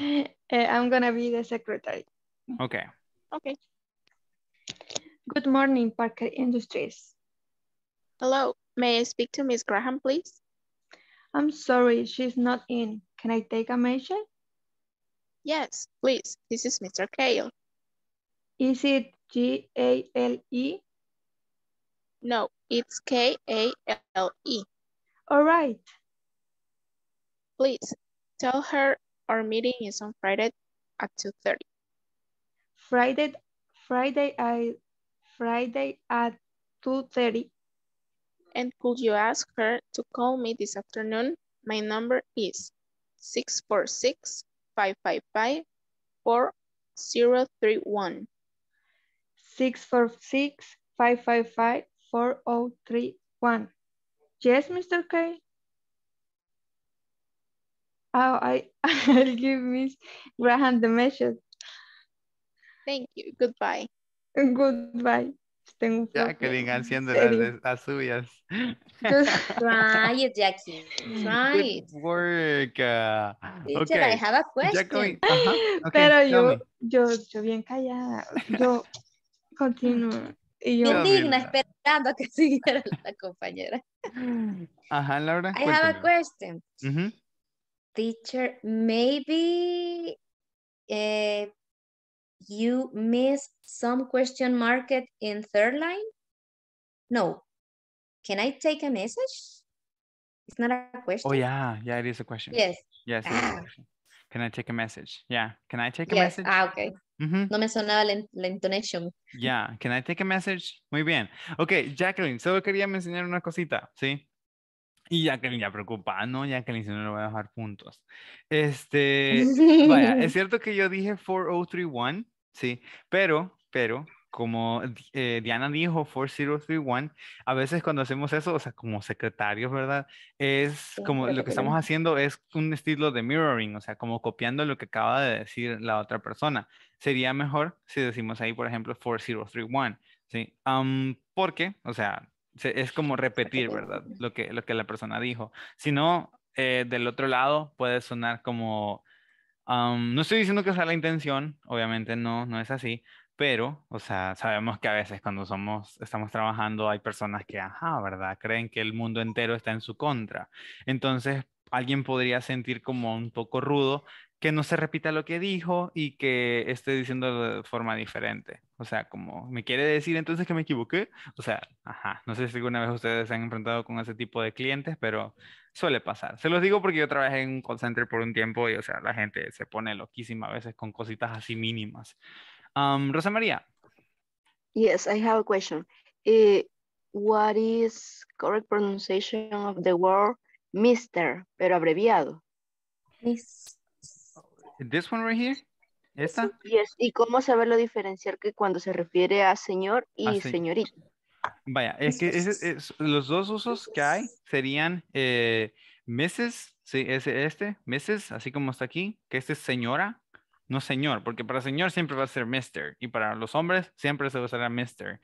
Eh, eh, I'm going to be the secretary. Okay. Okay. Good morning, Parker Industries. Hello, may I speak to Miss Graham, please? I'm sorry, she's not in. Can I take a message? Yes, please. This is Mr. Kale. Is it G-A-L-E? No, it's K-A-L-E. All right. Please tell her our meeting is on Friday at 2.30. Friday, Friday, I, Friday at 2.30. And could you ask her to call me this afternoon? My number is 646 555 4031. 646 555 4031. Yes, Mr. K? Oh, I, I'll give Miss Graham the message. Thank you. Goodbye. Goodbye. Jacqueline haciendo las, las suyas. Try it, Jackie. Try it. work. I have a question. Pero yo, yo, yo bien callada. Yo continúo Y yo que siguiera la compañera. Ajá, I have a question. Teacher, maybe eh, you missed some question mark in third line? No. Can I take a message? It's not a question. Oh, yeah. Yeah, it is a question. Yes. Yes. Ah. Can I take a message? Yeah. Can I take a message? Ah, okay. No me sonaba la, intonation. Ya, yeah. can I take a message? Muy bien. Ok, Jacqueline, solo quería mencionar una cosita, ¿sí? Y Jacqueline ya preocupada, no, Jacqueline, si no le voy a dejar puntos. Este, vaya, es cierto que yo dije 4031, sí, pero, pero, como eh, Diana dijo, 4031, a veces cuando hacemos eso, o sea, como secretarios, ¿verdad? Es como lo que estamos haciendo es un estilo de mirroring, o sea, como copiando lo que acaba de decir la otra persona. Sería mejor si decimos ahí, por ejemplo, 4031, ¿sí? porque, o sea, es como repetir, ¿verdad? Lo que, lo que la persona dijo. Si no, eh, del otro lado puede sonar como... no estoy diciendo que sea la intención, obviamente no, no es así, pero, o sea, sabemos que a veces cuando somos, estamos trabajando hay personas que, ajá, ¿verdad? Creen que el mundo entero está en su contra. Entonces, alguien podría sentir como un poco rudo que no se repita lo que dijo y que esté diciendo de forma diferente. O sea, como, ¿me quiere decir entonces que me equivoqué? O sea, ajá, no sé si alguna vez ustedes se han enfrentado con ese tipo de clientes, pero suele pasar. Se los digo porque yo trabajé en un call center por un tiempo y, o sea, la gente se pone loquísima a veces con cositas así mínimas. Um, Rosa María Yes, I have a question. Eh, what is correct pronunciation of the word Mister, pero abreviado? This one right here? ¿Esta? Yes. ¿Y cómo saberlo diferenciar que cuando se refiere a señor y señorita? Vaya, es que los dos usos que hay serían eh, Mrs., sí, es este, Mrs., así como está aquí, que este es señora, no señor, porque para señor siempre va a ser mister y para los hombres siempre se usará mister.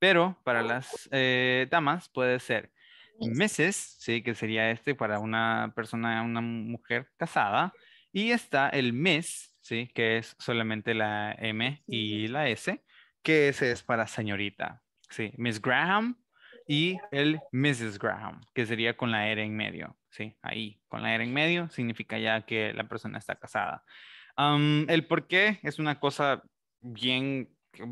pero para las eh, damas puede ser Mrs., sí, que sería este para una persona, una mujer casada. Y está el Miss, sí, que es solamente la M y la S, que ese es para señorita. Sí, Miss Graham y el Mrs. Graham, que sería con la R en medio. ¿sí? Ahí, con la era en medio, significa ya que la persona está casada. el por qué es una cosa bien,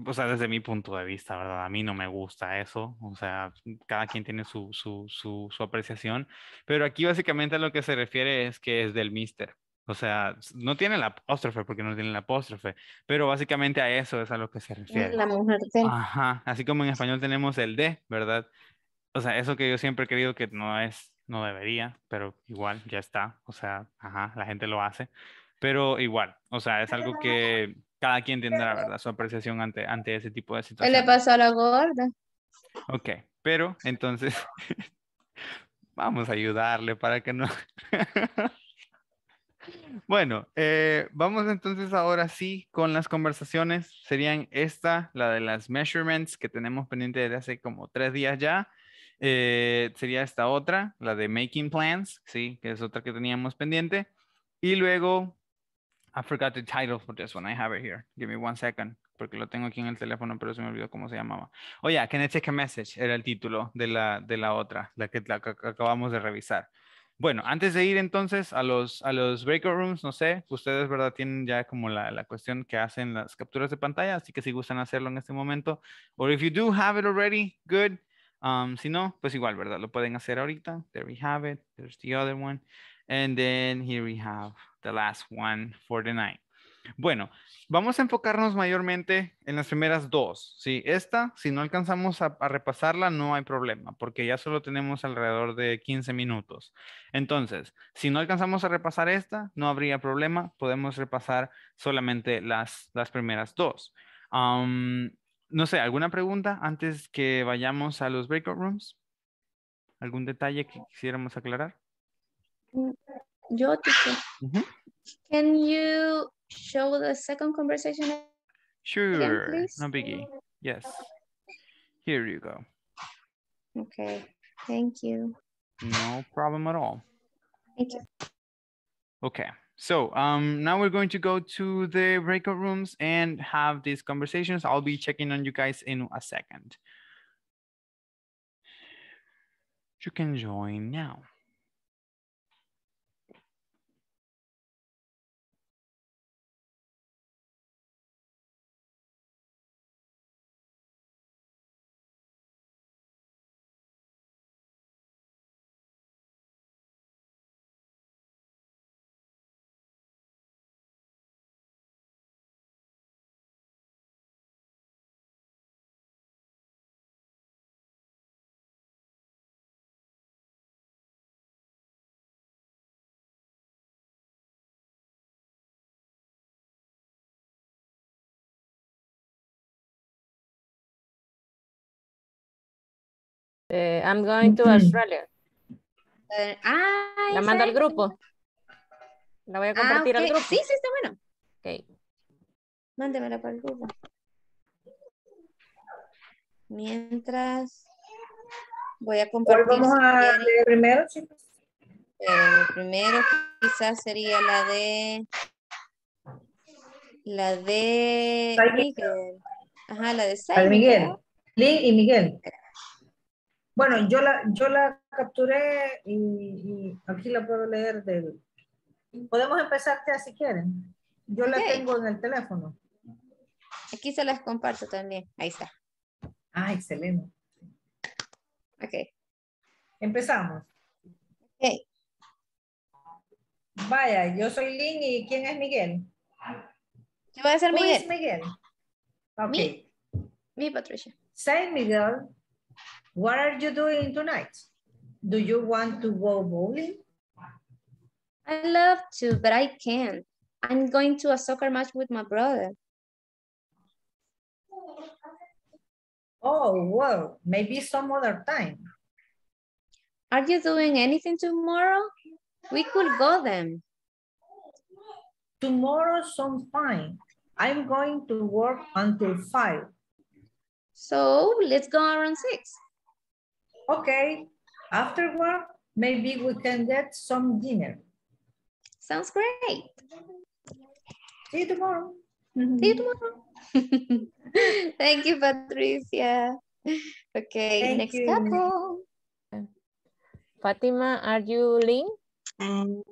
o sea, desde mi punto de vista, ¿verdad? A mí no me gusta eso, o sea, cada quien tiene su, su, su, su apreciación, pero aquí básicamente a lo que se refiere es que es del mister. O sea, no tiene la apóstrofe porque no tiene la apóstrofe, pero básicamente a eso es a lo que se refiere. La mujer Ajá, así como en español tenemos el de, ¿verdad? O sea, eso que yo siempre he querido que no es no debería, pero igual ya está, o sea, ajá, la gente lo hace, pero igual, o sea, es algo que cada quien tendrá, ¿verdad? Su apreciación ante, ante ese tipo de situaciones. ¿Qué le pasó a la gorda? Ok, pero entonces vamos a ayudarle para que no... bueno, eh, vamos entonces ahora sí con las conversaciones. Serían esta, la de las measurements que tenemos pendiente desde hace como tres días ya eh, sería esta otra, la de Making Plans, sí, que es otra que teníamos pendiente. Y luego, I forgot the title for this one. I have it here. Give me one second, porque lo tengo aquí en el teléfono, pero se me olvidó cómo se llamaba. Oh, yeah, Can I Take a Message era el título de la, de la otra, la que, acabamos de revisar. Bueno, antes de ir entonces a los, a los breakout rooms, no sé, ustedes, ¿verdad? Tienen ya como la, la, cuestión que hacen las capturas de pantalla, así que si gustan hacerlo en este momento, or if you do have it already, good, si no, pues igual, ¿verdad? Lo pueden hacer ahorita. There we have it. There's the other one. And then here we have the last one for the night. Bueno, vamos a enfocarnos mayormente en las primeras dos. ¿sí? Esta, si no alcanzamos a, repasarla, no hay problema, porque ya solo tenemos alrededor de 15 minutos. Entonces, si no alcanzamos a repasar esta, no habría problema. Podemos repasar solamente las, primeras dos no sé, ¿alguna pregunta antes que vayamos a los breakout rooms? ¿Algún detalle que quisiéramos aclarar? Mm, yo, te Can you show the second conversation? Sure, no biggie. Yes. Here you go. Okay, thank you. No problem at all. Thank you. Okay. So um, now we're going to go to the breakout rooms and have these conversations. I'll be checking on you guys in a second. You can join now. Eh, I'm going to mm-hmm. Australia. ah, la mando al grupo. La voy a ah, compartir al grupo. Sí, sí, está bueno. Ok. Mándemela para el grupo. Mientras voy a compartir. vamos a leer primero, chicos? Eh, primero quizás sería la de la de Miguel. Ajá, la de San Miguel. Lee y Miguel. Bueno, yo la, yo la capturé y, aquí la puedo leer Podemos empezar, ya si quieren. Yo la tengo en el teléfono. Aquí se las comparto también. Ahí está. Ah, excelente. Ok. Empezamos. Vaya, yo soy Lynn y ¿quién es Miguel? Yo voy a ser Miguel. ¿Quién es Miguel? Mi, Patricia. Say Miguel What are you doing tonight? Do you want to go bowling? I love to, but I can't. I'm going to a soccer match with my brother. Oh, well, maybe some other time. Are you doing anything tomorrow? We could go then. Tomorrow fine. I'm going to work until 5. So let's go around 6 okay, afterward, maybe we can get some dinner. Sounds great. See you tomorrow. Mm-hmm. See you tomorrow. Thank you, Patricia. Okay, Thank next you. couple. Fatima, are you linked? Um,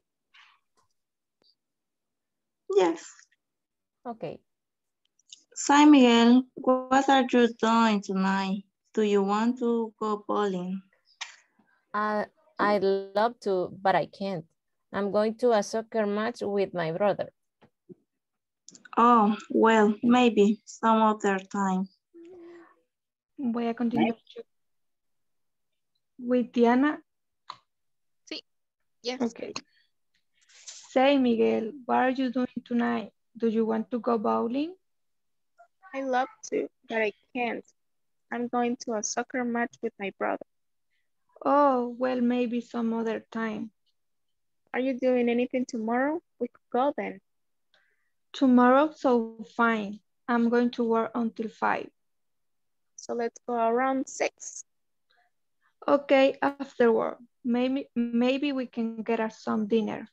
yes. Okay. Samuel, what are you doing tonight? Do you want to go bowling? Uh, I'd love to, but I can't. I'm going to a soccer match with my brother. Oh, well, maybe some other time. Voy a continuar. With Diana? Sí. Yes. Okay. Say, Miguel, what are you doing tonight? Do you want to go bowling? I love to, but I can't. I'm going to a soccer match with my brother. Oh, well, maybe some other time. Are you doing anything tomorrow? We could go then. Tomorrow, so fine. I'm going to work until 5. So let's go around 6. Okay, Afterward, Maybe, maybe we can get us some dinner.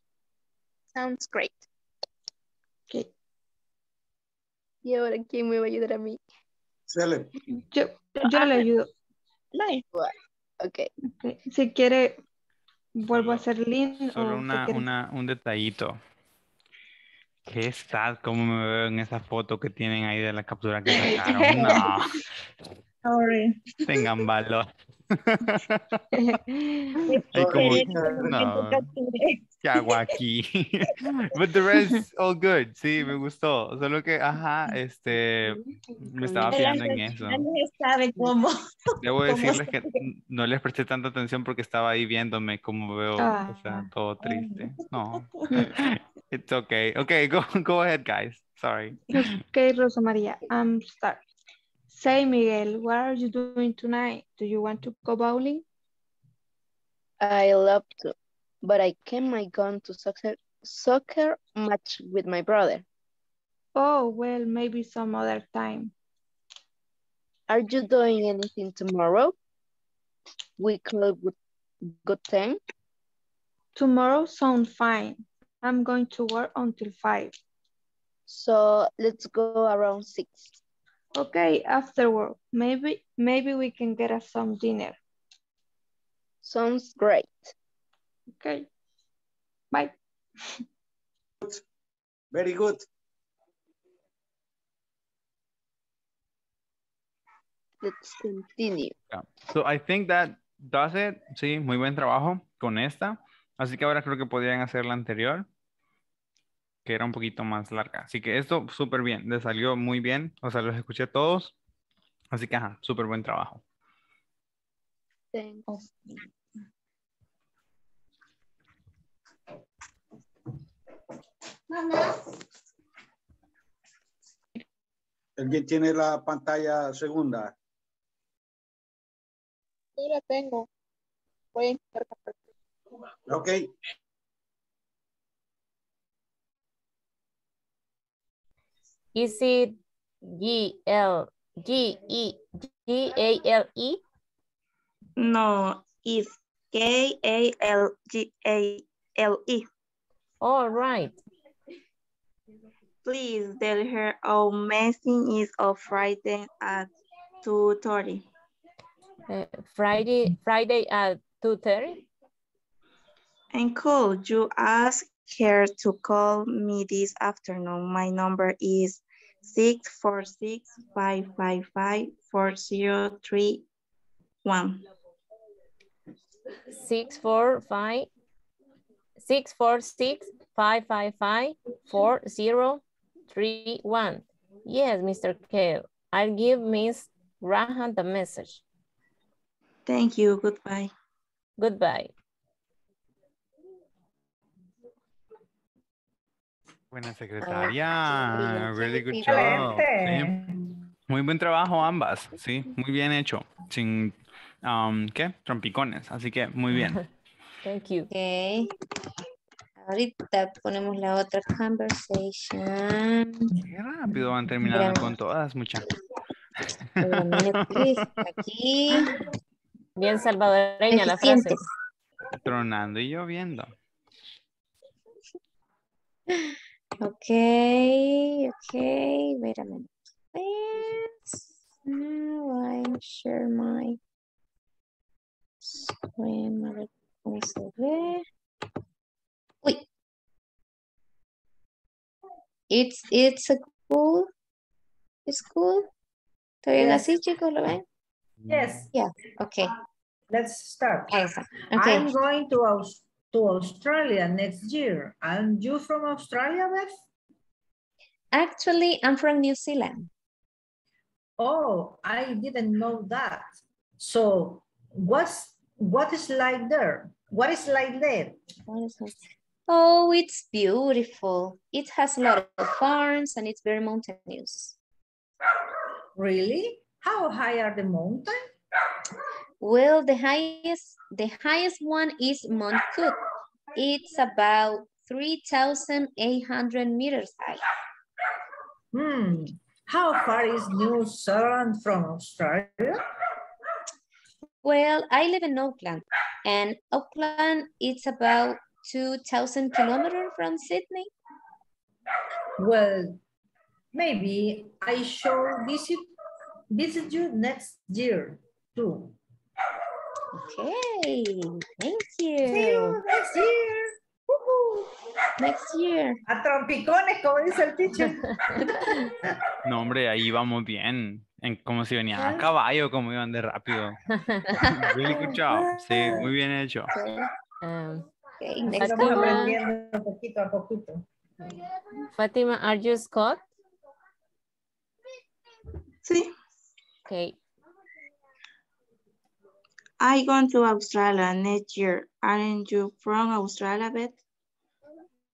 Sounds great. Okay. Y ahora, ¿quién me va a ayudar a mí? Yo, yo le ayudo. Si quiere, vuelvo a ser lindo. Solo una, un detallito. Qué estás como me veo en esa foto que tienen ahí de la captura que sacaron. No. Sorry. Tengan valor. Ay, como, no, ¿Qué hago aquí? But the rest all good. Sí, me gustó. Solo que, ajá, este, me estaba fijando en eso. sabe cómo. Debo decirles que no les presté tanta atención porque estaba ahí viéndome como veo, o ah, sea, todo triste. No. It's okay. Okay, go, go ahead, guys. Sorry. Okay, Rosa María, I'm Say, Miguel, what are you doing tonight? Do you want to go bowling? I love to, but I came my gun to soccer, soccer match with my brother. Oh, well, maybe some other time. Are you doing anything tomorrow? We could good, good time. Tomorrow sounds fine. I'm going to work until five. So let's go around six. Okay, afterward, maybe maybe we can get us some dinner. Sounds great. Okay. Bye. Very good. Let's continue. So I think that does it. Sí, muy buen trabajo con esta. Así que ahora creo que podrían hacer la anterior que era un poquito más larga. Así que esto súper bien, le salió muy bien, o sea, los escuché todos. Así que, ajá, súper buen trabajo. Tengo. ¿Alguien tiene la pantalla segunda? Sí, la tengo. Voy a intentar. Ok. Is it G L G E G A L E? No, it's K A L G A L E. All right. Please tell her our meeting is on Friday at 2.30. Uh, Friday, Friday at 2.30? And could you ask her to call me this afternoon? My number is six four six five five five four zero three one. Six four five six four six five five five four zero three one. Yes, Mr. Kale. I'll give Miss Rahan the message. Thank you. Goodbye. Goodbye. Buena secretaria. Muy buen trabajo ambas, sí, muy bien hecho. Sin, um, ¿qué? Trompicones, así que muy bien. Thank you. Ahorita ponemos la otra conversation. Qué rápido van terminando con todas, muchas. Bien salvadoreña las la frase. Tronando y lloviendo. Okay, okay, wait a minute, please. Now I share my screen. A ver cómo se ve. It's, it's a cool, it's cool. ¿Está bien yes. así, chicos? ¿Lo ven? Yes. Yeah, okay. Let's start. Exactly. Okay. I'm going to aus to Australia next year. And you from Australia, Beth? Actually, I'm from New Zealand. Oh, I didn't know that. So what's what is like there? What is like there? Oh, it's beautiful. It has a lot of farms and it's very mountainous. Really? How high are the mountains? Well, the highest the highest one is Mount Cook. It's about 3,800 meters high. Hmm. How far is New Zealand from Australia? Well, I live in Auckland, and Auckland it's about 2,000 kilometers from Sydney. Well, maybe I shall visit, visit you next year too. Okay, thank you. See you next year. Next year. A trompicones, como dice el teacher. No, hombre, ahí vamos bien. En, como si venían a caballo, como iban de rápido. really good job. Sí, muy bien hecho. Um, okay, next aprendiendo poquito a poquito. Fátima, are you Scott? Sí. Okay. I going to Australia next year. Aren't you from Australia, Beth?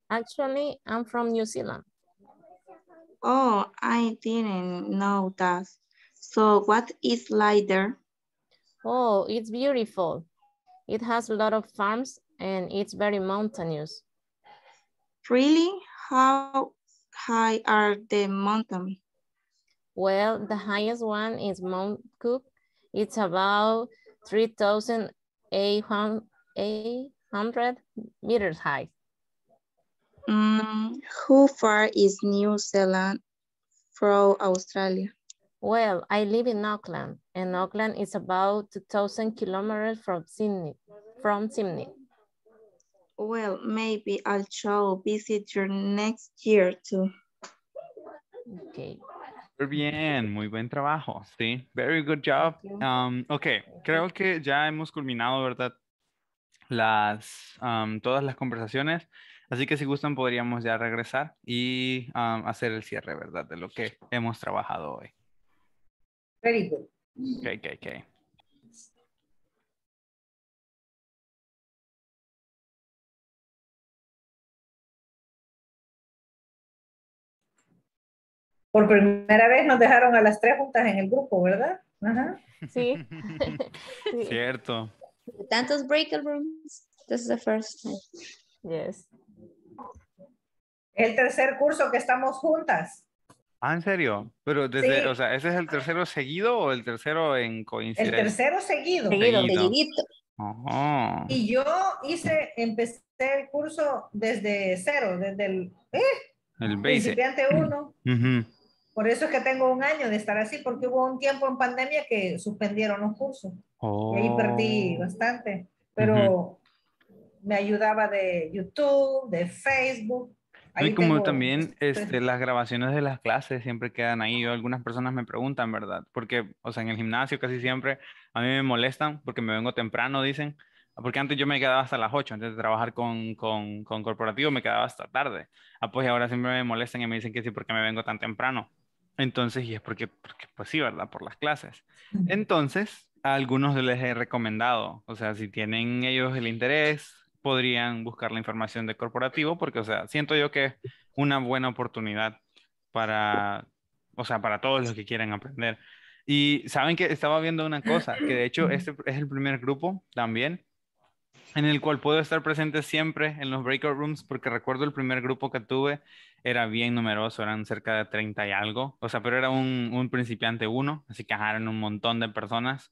Actually, I'm from New Zealand. Oh, I didn't know that. So what is like there? Oh, it's beautiful. It has a lot of farms and it's very mountainous. Really? How high are the mountains? Well, the highest one is Mount Cook. It's about 3,800 meters high. Mm, how far is New Zealand from Australia? Well, I live in Auckland, and Auckland is about 2,000 kilometers from Sydney. From Sydney. Well, maybe I'll try visit your next year too. Okay. bien, muy buen trabajo, sí. Very good job. Um, ok, creo que ya hemos culminado, ¿verdad? Las, um, todas las conversaciones. Así que si gustan podríamos ya regresar y um, hacer el cierre, ¿verdad? De lo que hemos trabajado hoy. Very ok. okay, okay. por primera vez nos dejaron a las tres juntas en el grupo, ¿verdad? Ajá. Sí. sí. Cierto. Tantos breakout rooms. This is the first time. Yes. El tercer curso que estamos juntas. Ah, ¿en serio? Pero desde, sí. o sea, ¿ese es el tercero seguido o el tercero en coincidencia? El tercero seguido. Seguido. seguido. Ajá. Oh. Y yo hice, empecé el curso desde cero, desde el, eh, el principiante uno. Uh por eso es que tengo un año de estar así, porque hubo un tiempo en pandemia que suspendieron los cursos. Y ahí perdí oh. bastante. Pero me ayudaba de YouTube, de Facebook. Ahí y como también pues, pues, este, las grabaciones de las clases siempre quedan ahí. algunas personas me preguntan, ¿verdad? Porque, o sea, en el gimnasio casi siempre a mí me molestan porque me vengo temprano, dicen. Porque antes yo me quedaba hasta las 8, antes de trabajar con, con, corporativo me quedaba hasta tarde. Ah, pues ahora siempre me molestan y me dicen que sí, porque me vengo tan temprano. Entonces, y es porque, pues sí, ¿verdad? Por las clases. Entonces, a algunos les he recomendado, o sea, si tienen ellos el interés, podrían buscar la información de corporativo, porque, o sea, siento yo que es una buena oportunidad para, o sea, para todos los que quieran aprender. Y saben que estaba viendo una cosa, que de hecho este es el primer grupo también en el cual puedo estar presente siempre en los breakout rooms, porque recuerdo el primer grupo que tuve era bien numeroso, eran cerca de 30 y algo, o sea, pero era un, principiante uno, así que eran un montón de personas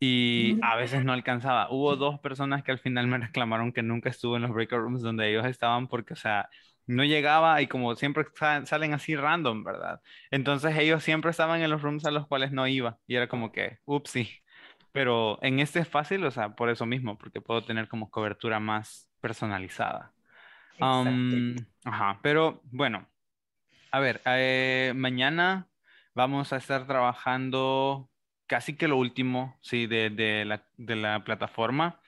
y a veces no alcanzaba. Hubo dos personas que al final me reclamaron que nunca estuve en los breakout rooms donde ellos estaban porque, o sea, no llegaba y como siempre salen así random, ¿verdad? Entonces ellos siempre estaban en los rooms a los cuales no iba y era como que, upsí. Pero en este es fácil, o sea, por eso mismo, porque puedo tener como cobertura más personalizada. ajá, pero bueno, a ver, eh, mañana vamos a estar trabajando casi que lo último, sí, de, de, la, de la plataforma.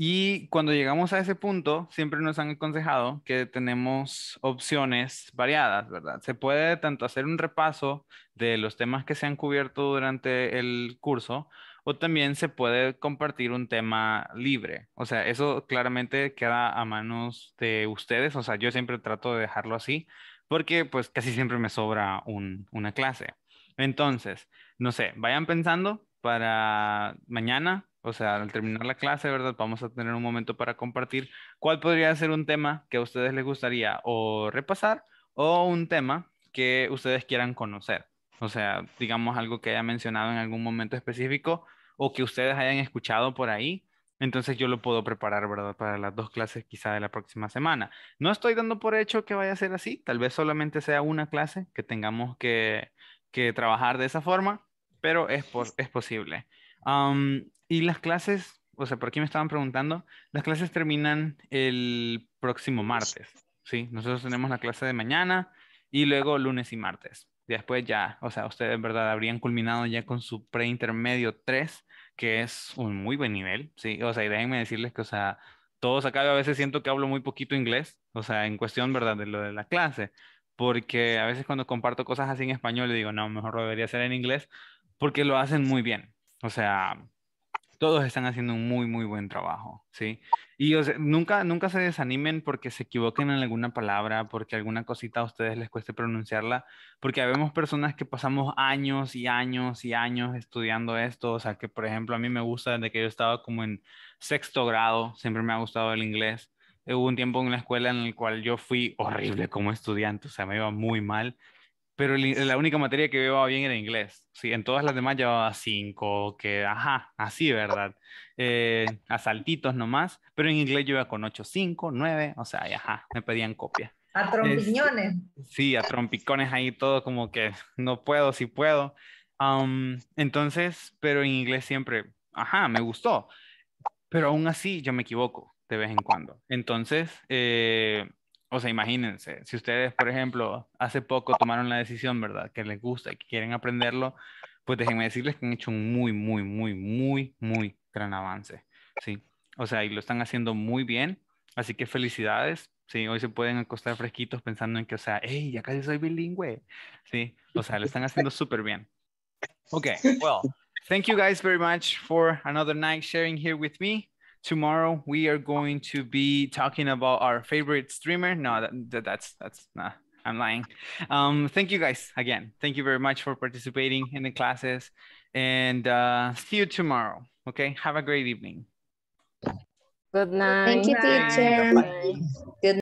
Y cuando llegamos a ese punto, siempre nos han aconsejado que tenemos opciones variadas, ¿verdad? Se puede tanto hacer un repaso de los temas que se han cubierto durante el curso, o también se puede compartir un tema libre. O sea, eso claramente queda a manos de ustedes. O sea, yo siempre trato de dejarlo así porque pues casi siempre me sobra una clase. Entonces, no sé, vayan pensando para mañana, o sea, al terminar la clase, ¿verdad? Vamos a tener un momento para compartir cuál podría ser un tema que a ustedes les gustaría o repasar o un tema que ustedes quieran conocer. O sea, digamos algo que haya mencionado en algún momento específico o que ustedes hayan escuchado por ahí. Entonces yo lo puedo preparar, ¿verdad? Para las dos clases quizá de la próxima semana. No estoy dando por hecho que vaya a ser así, tal vez solamente sea una clase que tengamos que, trabajar de esa forma, pero es, posible. y las clases, o sea, por aquí me estaban preguntando, las clases terminan el próximo martes, ¿sí? Nosotros tenemos la clase de mañana y luego lunes y martes después ya, o sea, ustedes, ¿verdad? Habrían culminado ya con su pre intermedio 3, que es un muy buen nivel, ¿sí? O sea, y déjenme decirles que, o sea, todos acá a veces siento que hablo muy poquito inglés, o sea, en cuestión, ¿verdad? De lo de la clase, porque a veces cuando comparto cosas así en español, le digo, no, mejor lo debería hacer en inglés, porque lo hacen muy bien. O sea, todos están haciendo un muy, muy buen trabajo, ¿sí? Y nunca, nunca se desanimen porque se equivoquen en alguna palabra, porque alguna cosita a ustedes les cueste pronunciarla, porque habemos personas que pasamos años y años y años estudiando esto, o sea, que por ejemplo a mí me gusta desde que yo estaba como en sexto grado, siempre me ha gustado el inglés. Hubo un tiempo en la escuela en el cual yo fui horrible como estudiante, o sea, me iba muy mal pero la única materia que llevaba bien era inglés. Sí, en todas las demás llevaba cinco, que ajá, así, ¿verdad? Eh, a saltitos nomás, pero en inglés yo iba con ocho, cinco, nueve, o sea, ajá, me pedían copia. A este, trompiñones. sí, a trompicones ahí todo como que no puedo, si sí puedo. Um, entonces, pero en inglés siempre, ajá, me gustó, pero aún así yo me equivoco de vez en cuando. Entonces, eh, o sea, imagínense, si ustedes, por ejemplo, hace poco tomaron la decisión, ¿verdad? Que les gusta y que quieren aprenderlo, pues déjenme decirles que han hecho un muy, muy, muy, muy, muy gran avance, ¿sí? O sea, y lo están haciendo muy bien, así que felicidades, ¿sí? Hoy se pueden acostar fresquitos pensando en que, o sea, hey, ya casi soy bilingüe, ¿sí? O sea, lo están haciendo súper bien. Ok, well, thank you guys very much for another night sharing here with me. tomorrow we are going to be talking about our favorite streamer. No, that, that that's that's nah, I'm lying. Um, thank you guys again. Thank you very much for participating in the classes, and uh, see you tomorrow. Okay, have a great evening. Good night. Thank you, teacher. Good night.